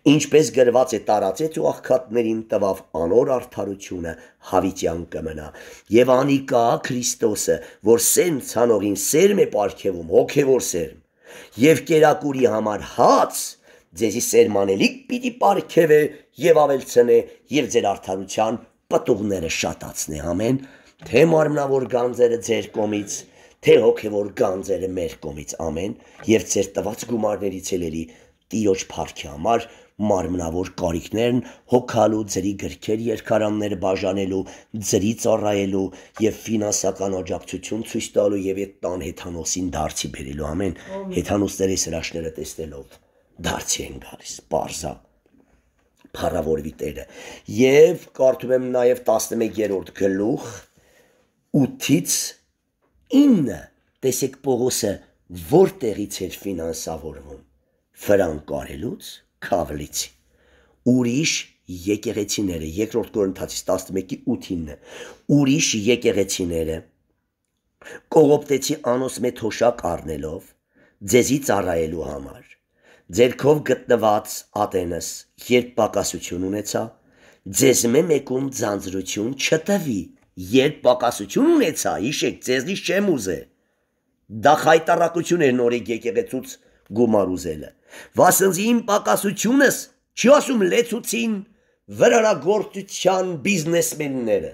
Ինչպես գրված է տարածեց ու աղքատներին տվավ անոր արդարությունը հավիտյան կմնա։ Եվ անիկա Քրիստոսը, որ սեն ցանողին սերմ է ապարգևում, հոգևոր սերմ։ Եվ կերակուրի համար հաց ձեզի սերմանելիք պիտի պարգևե եւ ավելցնե եւ ձեր արդարության պտուղները շատացնե ամեն թե մարմնավոր գանձերը ձեր կոմից թե հոգևոր գանձերը մեր կոմից ամեն եւ ձեր տված գումարների ցելերի տիրոջ փառքի համար մարմնավոր կարիքներն հոգալու ծրի գրքեր երկարաններ բաժանելու, ծրի ծառայելու եւ ֆինանսական օջակցություն ցույց տալու եւ այդ տան հեթանոսին դարձի բերելու ամեն հեթանոսների սրաշները տեսնելով դարձի են գալիս, պարզա փառավորվի Տերը։ Եվ կարդում եմ նաև 11-րդ գլուխ 8-ից 9 տեսեք Պողոսը որտեղից էր ֆինանսավորվում ֆրանկարելուց քավլից ուրիշ եկեղեցիները երկրորդ կորինթացից 11-ի 8-9 ուրիշ եկեղեցիները կողոպտեցի անոս մեթոշակ առնելով ձեզի ծառայելու համար ձերքով գտնված Ատենս երբ պակասություն ունեցա, ձեզ մե մեկում ձանձրություն չտվի։ Երբ պակասություն ունեցա, հիշեք, ձեզնից չեմ ուզե։ Դա խայտարակություն էր նորիկ եկեղեցուց գումար ուզելը։ Վասնզի իմ պակասությունս չի ասում լեցուցին վրարագործության բիզնեսմենները։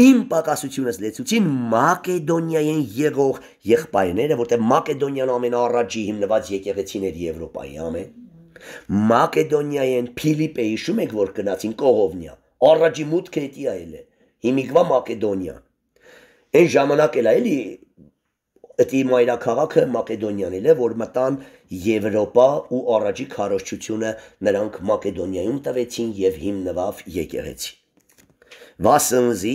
Իմ պակասությունս լեցուցին Մակեդոնիայեն եղող եղբայրները, որտեղ Մակեդոնիան ամենաառաջի հիմնված եկեղեցիներ Եվրոպայի ամեն։ Մակեդոնիայեն Ֆիլիպե հիշում եք, որ գնացին Կողովնիա։ Առաջի մուտքը էտի այլ է։ Հիմիկվա Մակեդոնիա։ Այն ժամանակ էլ էլի դի մայրաքաղաքը Մակեդոնիան էլ է, որ մտան Եվրոպա ու առաջի քարոշչությունը նրանք Մակեդոնիայում տվեցին եւ հիմնվավ եկեղեցի։ Վասնզի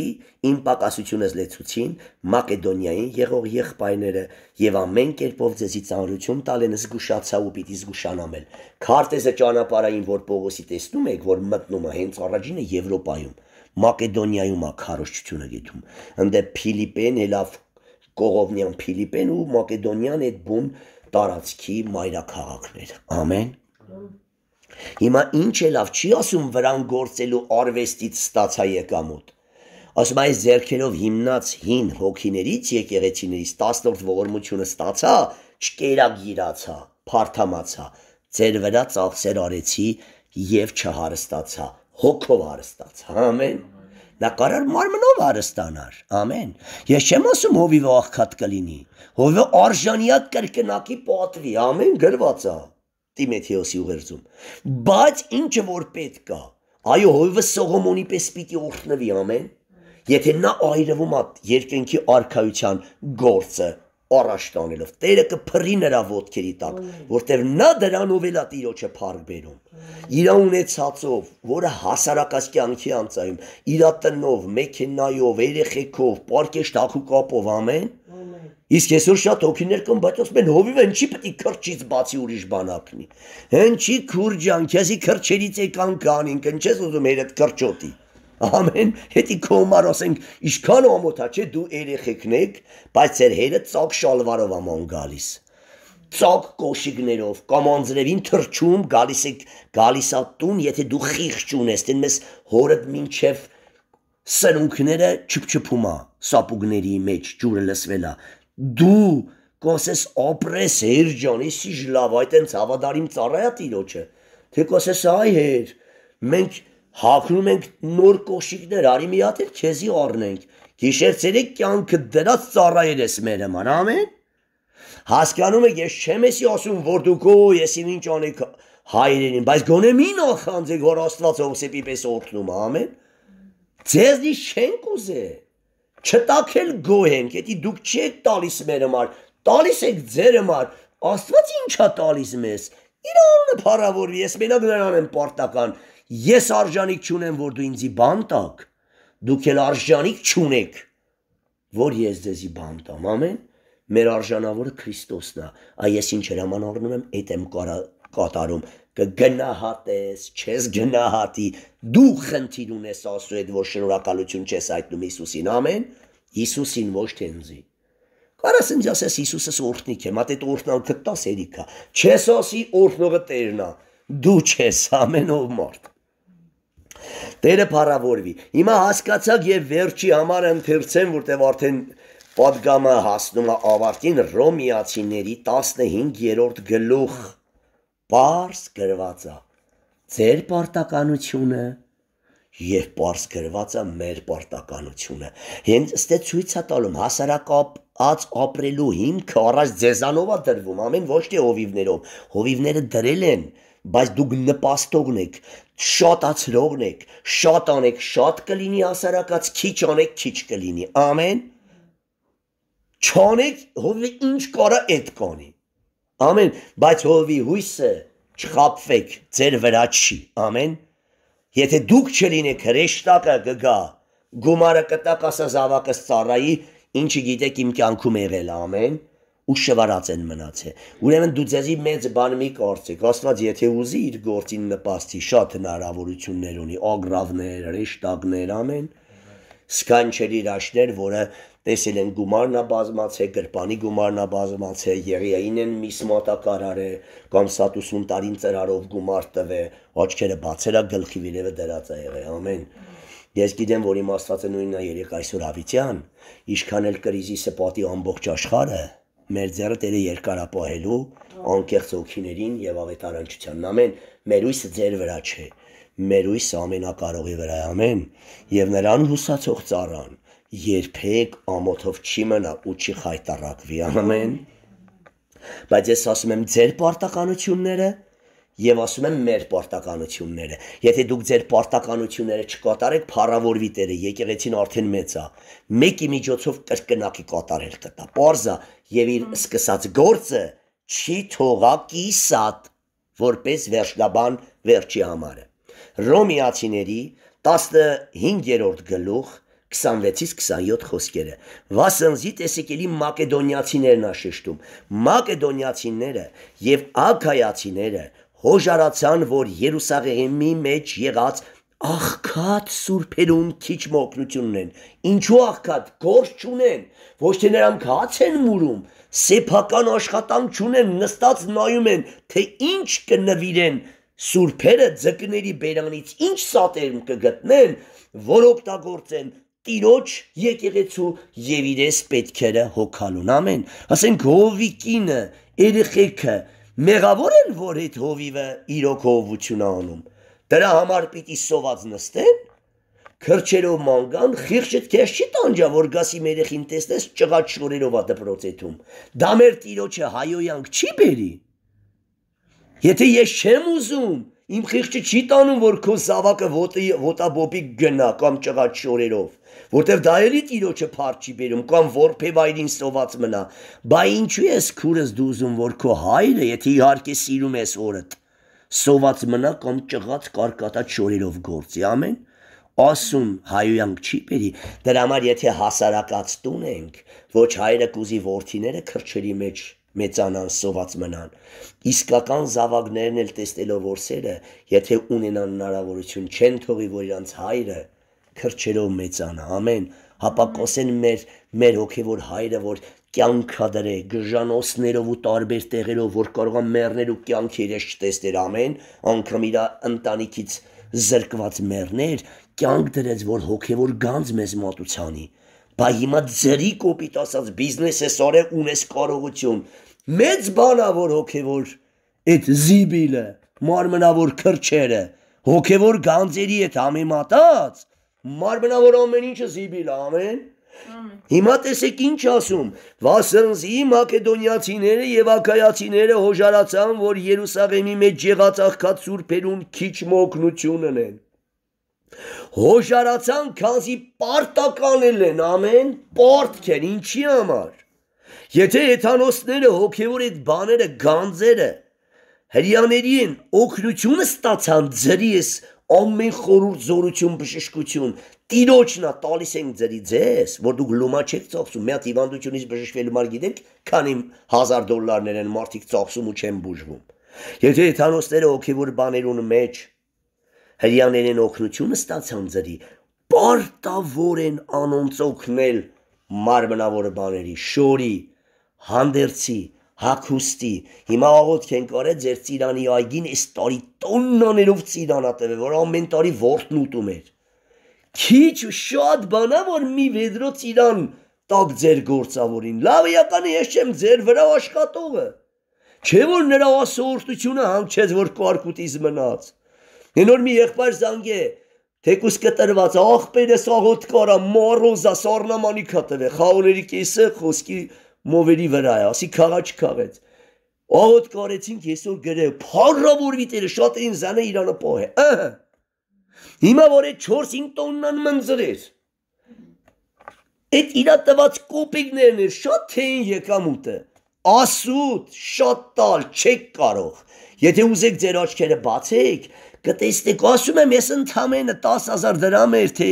իմ պակասությունս լեցուցին Մակեդոնիային եղող եղբայրները եւ ամեն կերպով ձեզի ծանրություն տալենս զգուշացա ու պիտի զգուշանամ էլ։ Քարտեզը ճանապարհային որ Պողոսի տեսնում եք, որ մտնում է հենց առաջինը Եվրոպայում։ Մակեդոնիայում է քարոշչությունը գետում։ Անդե Ֆիլիպեն ելավ Կողովնյան Ֆիլիպեն ու Մակեդոնիան այդ բուն տարածքի մայրաքաղաքներ։ Ամեն Հիմա ինչ է լավ չի ասում վրան գործելու արվեստից ստացա եկամուտ։ Ասում այս зерքերով հիմնած հին հոգիներից եկեղեցիներից 10-րդ ողորմությունը ստացա, չկերակ գիրացա, փարթամացա, ձեր վրա ծախսեր արեցի եւ չհարստացա, հոգով հարստացա։ Ամեն նա կարար մարմնով արստանար։ Ամեն։ Ես չեմ ասում հովիվը աղքատ կլինի։ Հովիվը արժանիակ կրկնակի պատվի, ամեն գրված է։ Տիմեթեոսի ուղերձում։ Բայց ինչը որ պետք է, այո, հովիվը Սողոմոնի պես պիտի օրհնվի, ամեն։ Եթե նա այրվում է երկնքի արքայության գործը առաջ տանելով, Տերը կփռի նրա ոտքերի տակ, որտեղ նա դրանով էլ է Տիրոջը փառք բերում։ Իր ունեցածով, որը հասարակած կյանքի անցայում, իր տնով, մեքենայով, երեխեքով, պարկեշտ ախուկապով, ամեն Իսկ այսօր շատ հոգիներ կան, բայց ասում են հովիվը ինչի պետք է քրճից բացի ուրիշ բան ակնի։ Հենչի քուրջան, քեզի քրճերից եկան կանին, կնչես ուզում երդ քրճոտի։ Ամեն հետի կոմար ասենք, ինչքան ամոթա չէ դու երեխեքն եք, բայց ձեր հերը ծակ շալվարով ամոն գալիս։ Ծակ կոշիկներով, կամանձրևին թրչում գալիս եք, գալիս է տուն, եթե դու խիղճ ունես, դեն մեզ հորդ ինչև սրունքները չփչփում է սապուկների մեջ ջուրը լսվելա դու կոսես ապրես հեր ջան, իսի ժլավ, այտենց հավադարիմ ծառայա տիրոջը, թե կոսես այ հեր, մենք հակնում ենք նոր կոշիկներ, արի մի հատ էլ քեզի առնենք, գիշեր ցերեկ կյանքը դրած ծառայեր ես մեր հման, ամեն։ Հասկանում եք, ես չեմ էսի ասում, որ դու գո, եսի ինչ անեք հայրենին, բայց գոնե մի նախանձեք, որ Աստված Հովսեփի պես օրհնում, ամեն։ Ձեզնից չենք ուզել չտակել գոհ ենք, եթե դուք չեք տալիս մեր համար, տալիս եք ձեր համար, Աստված ինչա տալիս մեզ։ Իր անունը փառավոր ես մենակ նրան եմ պարտական։ Ես արժանիք չունեմ, որ դու ինձի բան տաք։ Դուք էլ արժանիք չունեք, որ ես ձեզի բան տամ։ Ամեն։ Մեր արժանավորը Քրիստոսն է։ Այ ես ինչ հրաման առնում եմ, այդ եմ կատարում կգնահատես, չես գնահատի, դու խնդիր ունես Աստծո հետ, որ շնորհակալություն չես հայտնում Հիսուսին, ամեն, Հիսուսին ոչ թե ինձի։ Կարաս ինձ ասես Հիսուսս օրհնիք է, մատ հա, այդ դե օրհնանքը տաս երիկա։ հա։ Չես ասի օրհնողը Տերն է, դու չես ամենով մարդ։ Տերը փառավորվի։ Հիմա հասկացաք եւ վերջի համար ընթերցեմ, որտեղ արդեն падգամը հասնում է ավարտին Ռոմիացիների 15-րդ գլուխ 15 Պարս գրված է ձեր պարտականությունը եւ պարս գրված է մեր պարտականությունը։ Հենց ստե ցույց է տալում հասարակապ ած ապրելու հիմքը առաջ ձեզանով է դրվում, ամեն ոչ թե հովիվներով։ Հովիվները դրել են, բայց դուք նպաստողն եք, շատացրողն եք, շատ անեք, շատ կլինի հասարակած, քիչ անեք, քիչ կլինի։ Ամեն չանեք, հովիվը ինչ կարա այդ կանի։ Ամեն, բայց ովի հույսը չխապվեք, ձեր վրա չի, ամեն։ Եթե դուք չլինեք հրեշտակը գգա, գումարը կտակ ասա զավակս ծառայի, ինչը գիտեք իմ կյանքում եղել, ամեն ու շվարած են մնացել։ Ուրեմն դու ձեզի մեծ բան մի կարծեք, Աստված եթե ուզի իր գործին նպաստի, շատ հնարավորություններ ունի, ագրավներ, հրեշտակներ, ամեն, սքանչելի աշներ, որը տեսել են գումարնա բազմաց է, գրպանի գումարնա բազմաց է, եղիային են միս մատակարար է, կամ սատ 80 տարին ծրարով գումար տվե, աչքերը բացերա գլխի վիրևը դրած է եղե, ամեն։ Ես գիտեմ, որ իմ աստվածը նույնն է երեք այսօր Ավիթյան, ինչքան էլ կրիզի սպատի ամբողջ աշխարհը, մեր ձեռը Տերը երկարապահելու անկեղծ օքիներին եւ ավետարանչությանն ամեն մեր ույսը ձեր վրա չէ մեր ույսը ամենակարողի վրա է ամեն եւ նրան հուսացող ծառան երբեք ամոթով չի մնա ու չի խայտարակվի ամեն։ Բայց ես ասում եմ ձեր պարտականությունները եւ ասում եմ մեր պարտականությունները։ Եթե դուք ձեր պարտականությունները չկատարեք, փառավորվի Տերը, եկեղեցին արդեն մեծ է։ Մեկի միջոցով կրկնակի կատարել կտա։ Պարզա եւ իր սկսած գործը չի թողա կիսատ, որպես վերջնաբան վերջի համարը։ Ռոմիացիների 15-րդ գլուխ 1 26-ից 27 խոսքերը։ Վասնզի տեսեկելի մակեդոնիացիներն ա շեշտում։ Մակեդոնիացիները եւ աքայացիները հոժարացան, որ Երուսաղեմի մեջ եղած աղքատ սուրբերուն քիչ մօգնություն ունեն։ Ինչու աղքատ գործ չունեն, ոչ թե նրանք հաց են մուրում, սեփական աշխատանք չունեն, նստած նայում են, թե ինչ կնվիրեն սուրբերը ձկների բերանից, ինչ սատերն կգտնեն, որ օգտագործեն տիրոջ եկեղեցու եւ իրենց պետքերը հոգալուն ամեն ասենք հովիկինը երեխեքը մեղավոր են որ այդ հովիվը իրոք հովություն անում դրա համար պիտի սոված նստեն քրչերով մանգան խիղճը քեզ չի տանջա որ գասի մերեխին տեսնես ճղած շորերով ա դպրոցեթում դա մեր տիրոջը հայոյանք չի բերի եթե ես չեմ ուզում իմ խիղճը չի տանում որ քո զավակը ոտի ոտաբոպի գնա կամ ճղած շորերով որտեվ դա էլի տիրոջը փարչի բերում կամ որբև այրին սոված մնա։ Բա ինչու ես քուրս դու ուզում որ քո հայրը, եթե իհարկե սիրում ես օրդ, սոված մնա կամ ճղած կարկատած շորերով գործի, ամեն ասում հայոյանք չի բերի դրա համար եթե հասարակած տուն ենք ոչ հայրը կուզի worthiները քրչերի մեջ մեծանան սոված մնան իսկական զավակներն էլ տեսնելով որսերը եթե ունենան հնարավորություն չեն թողի որ իրանց հայրը քրչերով մեծանա։ Ամեն հապակոսեն մեր մեր հոգևոր հայրը, որ կյանքա դրե գժանոցներով ու տարբեր տեղերով, որ կարողա մեռնել ու կյանք երես չտեսներ ամեն, անգամ իր ընտանիքից զրկված մեռներ, կյանք դրեց, որ հոգևոր գանձ մեզ մատուցանի։ Բա հիմա ձերի կոպիտ ասած բիզնես է սորե ունես կարողություն։ Մեծ բանա որ հոգևոր այդ զիբիլը, մարմնավոր քրչերը, հոգևոր գանձերի հետ համեմատած մարմնավոր ամեն ինչը զիբիլ ամեն։ Հիմա տեսեք ինչ ասում. Վասնզի մակեդոնիացիները եւ ակայացիները հոժարացան, որ Երուսաղեմի մեջ եղած աղքատ սուրբերուն քիչ մօգնություն ունեն։ Հոժարացան, քանզի պարտականել են ամեն պարտք են ինչի համար։ Եթե եթանոսները հոգևոր այդ բաները գանձերը հрьяաների են օգնությունը ստացան, ձրի էս ամեն խորուրդ զորություն բժշկություն տիրոջնա տալիս են ձրի ձեզ որ դուք լոմա չեք ծախսում մի հատ հիվանդությունից բժշկվելու մար գիտեք քանի 1000 դոլարներ են մարդիկ ծախսում ու չեն բուժվում եթե հիթանոսները հոգևոր բաներուն մեջ հрьяաներեն օգնությունը ստացան ձրի պարտավոր են անոնց օգնել մարմնավոր բաների շորի հանդերձի հակուստի։ Հիմա աղոթք ենք արել ձեր ծիրանի այգին այս տարի տոննաներով ծիրանատև է, որ ամեն տարի ворթն ուտում էր։ Քիչ ու շատ բանա որ մի վեդրո ծիրան տակ ձեր գործավորին։ Լավ իականը ես չեմ ձեր վրա աշխատողը։ Չէ որ նրա ասորտությունը հանգչեց որ կարկուտից մնաց։ Ենոր մի եղբայր զանգե Թեկուս կտրված աղբերս աղոտ կարա մորոզա սառնամանի կատվ է խաուների կեսը խոսքի մովերի վրա է, ասի քաղաչ քաղեց։ Աղոտ կարեցինք եսօր գրել, փառավոր վիտերը շատ էին զանը իրանը պահ է։ Ահա։ Հիմա որ է 4-5 տոննան մնձրեր։ Այդ իրա տված կոպիկներն էր, շատ թեին եկամուտը։ Ասուտ, շատ տալ չեք կարող։ Եթե ուզեք ձեր աչքերը բացեք, կտեսնեք, ասում եմ, ես ընդամենը 10000 դրամ էր, թե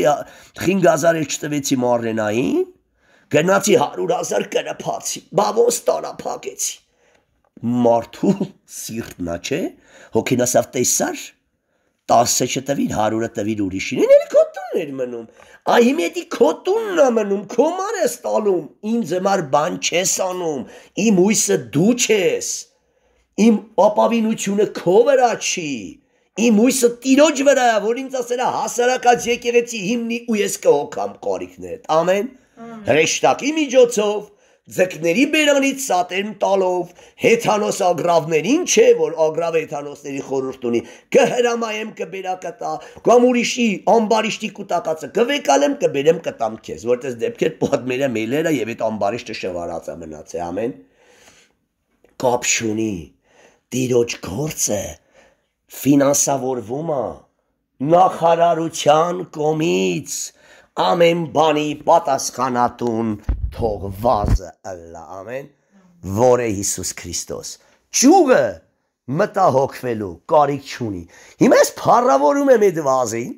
5000-ը չտվեցի Մարլենային։ Գնացի 100.000 կրփացի, բավոս տարափակեցի։ Մարդու սիրտն է, չէ՞, հոգինասավ տեսար։ 10-ը չտվիր, 100-ը տվիր ուրիշին։ Էն էլ քոտունն էր մնում։ Այ հիմա էդի քոտունն է մնում, քո մար ես տալում, ինձ համար բան չես անում, իմ հույսը դու ես։ Իմ ապավինությունը քո վրա չի։ Իմ հույսը տիրոջ վրա է, որ ինձ ասել է հասարակած եկեղեցի հիմնի ու ես կհոգամ կարիքներդ։ Ամեն հրեշտակի միջոցով ձկների բերանից սատերն տալով հեթանոս ագրավներին չէ որ ագրավ հեթանոսների խորհուրդ ունի կհրամայեմ կբերակը տա կամ ուրիշի ամբարիշտի կուտակածը կվեկալեմ կբերեմ կտամ քեզ որտես դեպքեր պատմերը մեյլերը եւ այդ ամբարիշտը շվարած է մնացե ամեն կապ շունի տիրոջ գործը ֆինանսավորվում է նախարարության կոմից ամեն բանի պատասխանատուն թող վազը ըլլա ամեն որ է Հիսուս Քրիստոս ճուղը մտահոգվելու կարիք չունի հիմա ես փառավորում եմ այդ վազին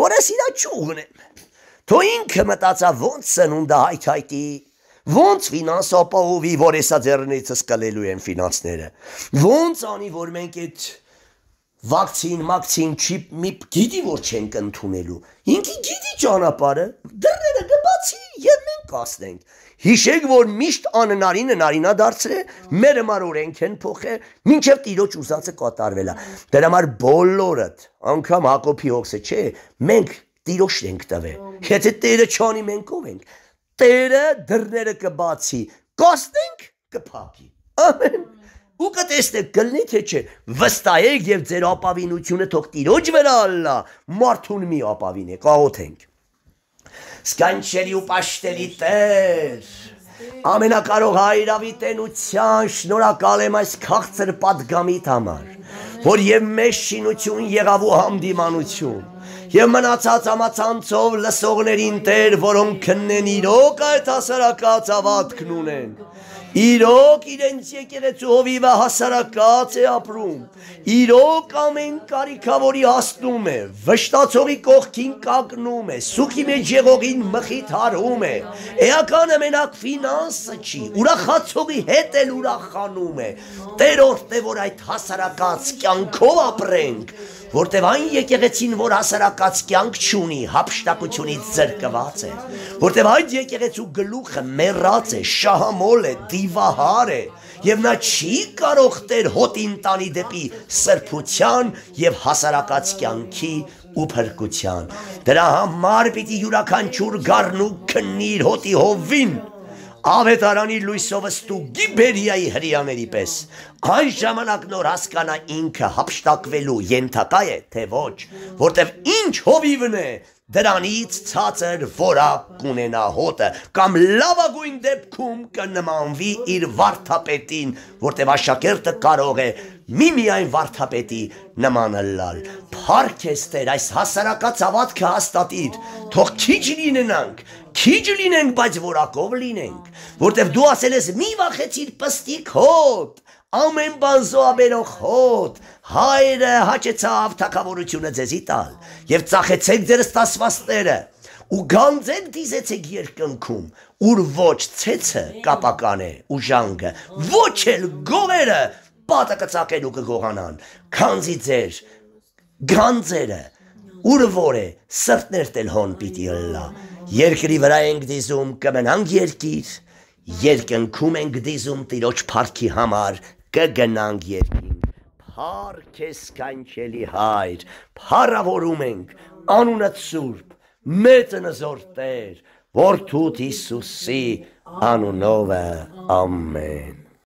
որ ես իրա ճուղն եմ թո ինքը մտածա ոնց սնունդը հայթայտի Ոնց ֆինանս ապահովի, որ հեսա ձեռնիցս կլելու են ֆինանսները։ Ոնց անի, որ մենք այդ այդ վակցին, մակցին, չիպ, միպ, գիտի որ չենք ընդունելու։ Ինքի գիտի ճանապարհը, դռները գբացի եւ մենք կասնենք։ Հիշեք, որ միշտ աննարինը նարինա դարձրե, մեր համար օրենք են փոխե, մինչև տիրոջ ուզածը կատարվելա։ Դրա համար բոլորդ, անգամ Հակոբի հոգսը չէ, մենք տիրոջն ենք տվել։ Եթե Տերը չանի, մենք ով ենք։ Տերը դռները կբացի, կասնենք կփակի։ Ամեն ու կտեսնեք գլնի թե չէ վստահեք եւ ձեր ապավինությունը թող տիրոջ վրա ալլա մարդուն մի ապավին է կաղոթենք սքանչելի ու պաշտելի տեր ամենակարող հայրավիտենության շնորհակալ եմ այս քաղցր падգամիտ համար որ եւ մեզ շինություն եղավ ու համդիմանություն Եվ մնացած ամացանցով լսողներին Տեր, որոնք քննեն իրոք այդ հասարակած ավատքն ունեն։ Իրոք իրենց եկեղեցու հովիվը հասարակած է ապրում։ Իրոք ամեն կարիքավորի հասնում է, վշտացողի կողքին կանգնում է, սուքի մեջ եղողին մխիթ հարում է։ Էականը մենակ ֆինանսը չի, ուրախացողի հետ էլ ուրախանում է։ Տեր օրտե որ այդ հասարակած կյանքով ապրենք, որտեվ այն եկեղեցին, որ հասարակած կյանք չունի, հապշտակությունից զրկված է, որտեվ այդ եկեղեցու գլուխը մեռած է, շահամոլ է, դիվահար է, եւ նա չի կարող Տեր հոտին տանի դեպի սրբության եւ հասարակած կյանքի ու փրկության։ Դրա համար պիտի յուրաքանչյուր գառնու քննիր հոտի հովին, հով ավետարանի լույսով ստուգի Բերիայի հрьяաների պես այն ժամանակ նոր հասկանա ինքը հապշտակվելու ենթակա է թե ոչ որտեվ ինչ հովիվն է դրանից ցածր որակ կունենա հոտը կամ լավագույն դեպքում կնմանվի իր վարթապետին որտեվ աշակերտը կարող է մի միայն վարթապետի նմանը լալ փարքեստեր այս հասարակած ավատքը հաստատիր թող քիչ լինենանք քիչ լինենք, բայց որակով լինենք, որտեվ դու ասել ես՝ մի վախեցիր պստիկ հոտ, ամեն բան զոհաբերող հոտ, հայրը հաճեցավ թակավորությունը ձեզի տալ, եւ ծախեցեք ձեր ստասվածները, ու գանձեն դիզեցեք երկնքում, ուր ոչ ցեցը կապական է ու ժանգը, ոչ էլ գողերը պատը կծակեն ու կգողանան, քանզի ձեր գանձերը, ուր որ է, սրտներդ էլ հոն պիտի լա, Երկրի վրա ենք դիզում կմնանք երկիր, երկնքում ենք դիզում տիրոջ փառքի համար կգնանք երկին։ Փառք ես կանչելի հայր, փառավորում ենք անունդ սուրբ, մեծն զոր Տեր, Որդուդ Հիսուսի անունով ամեն։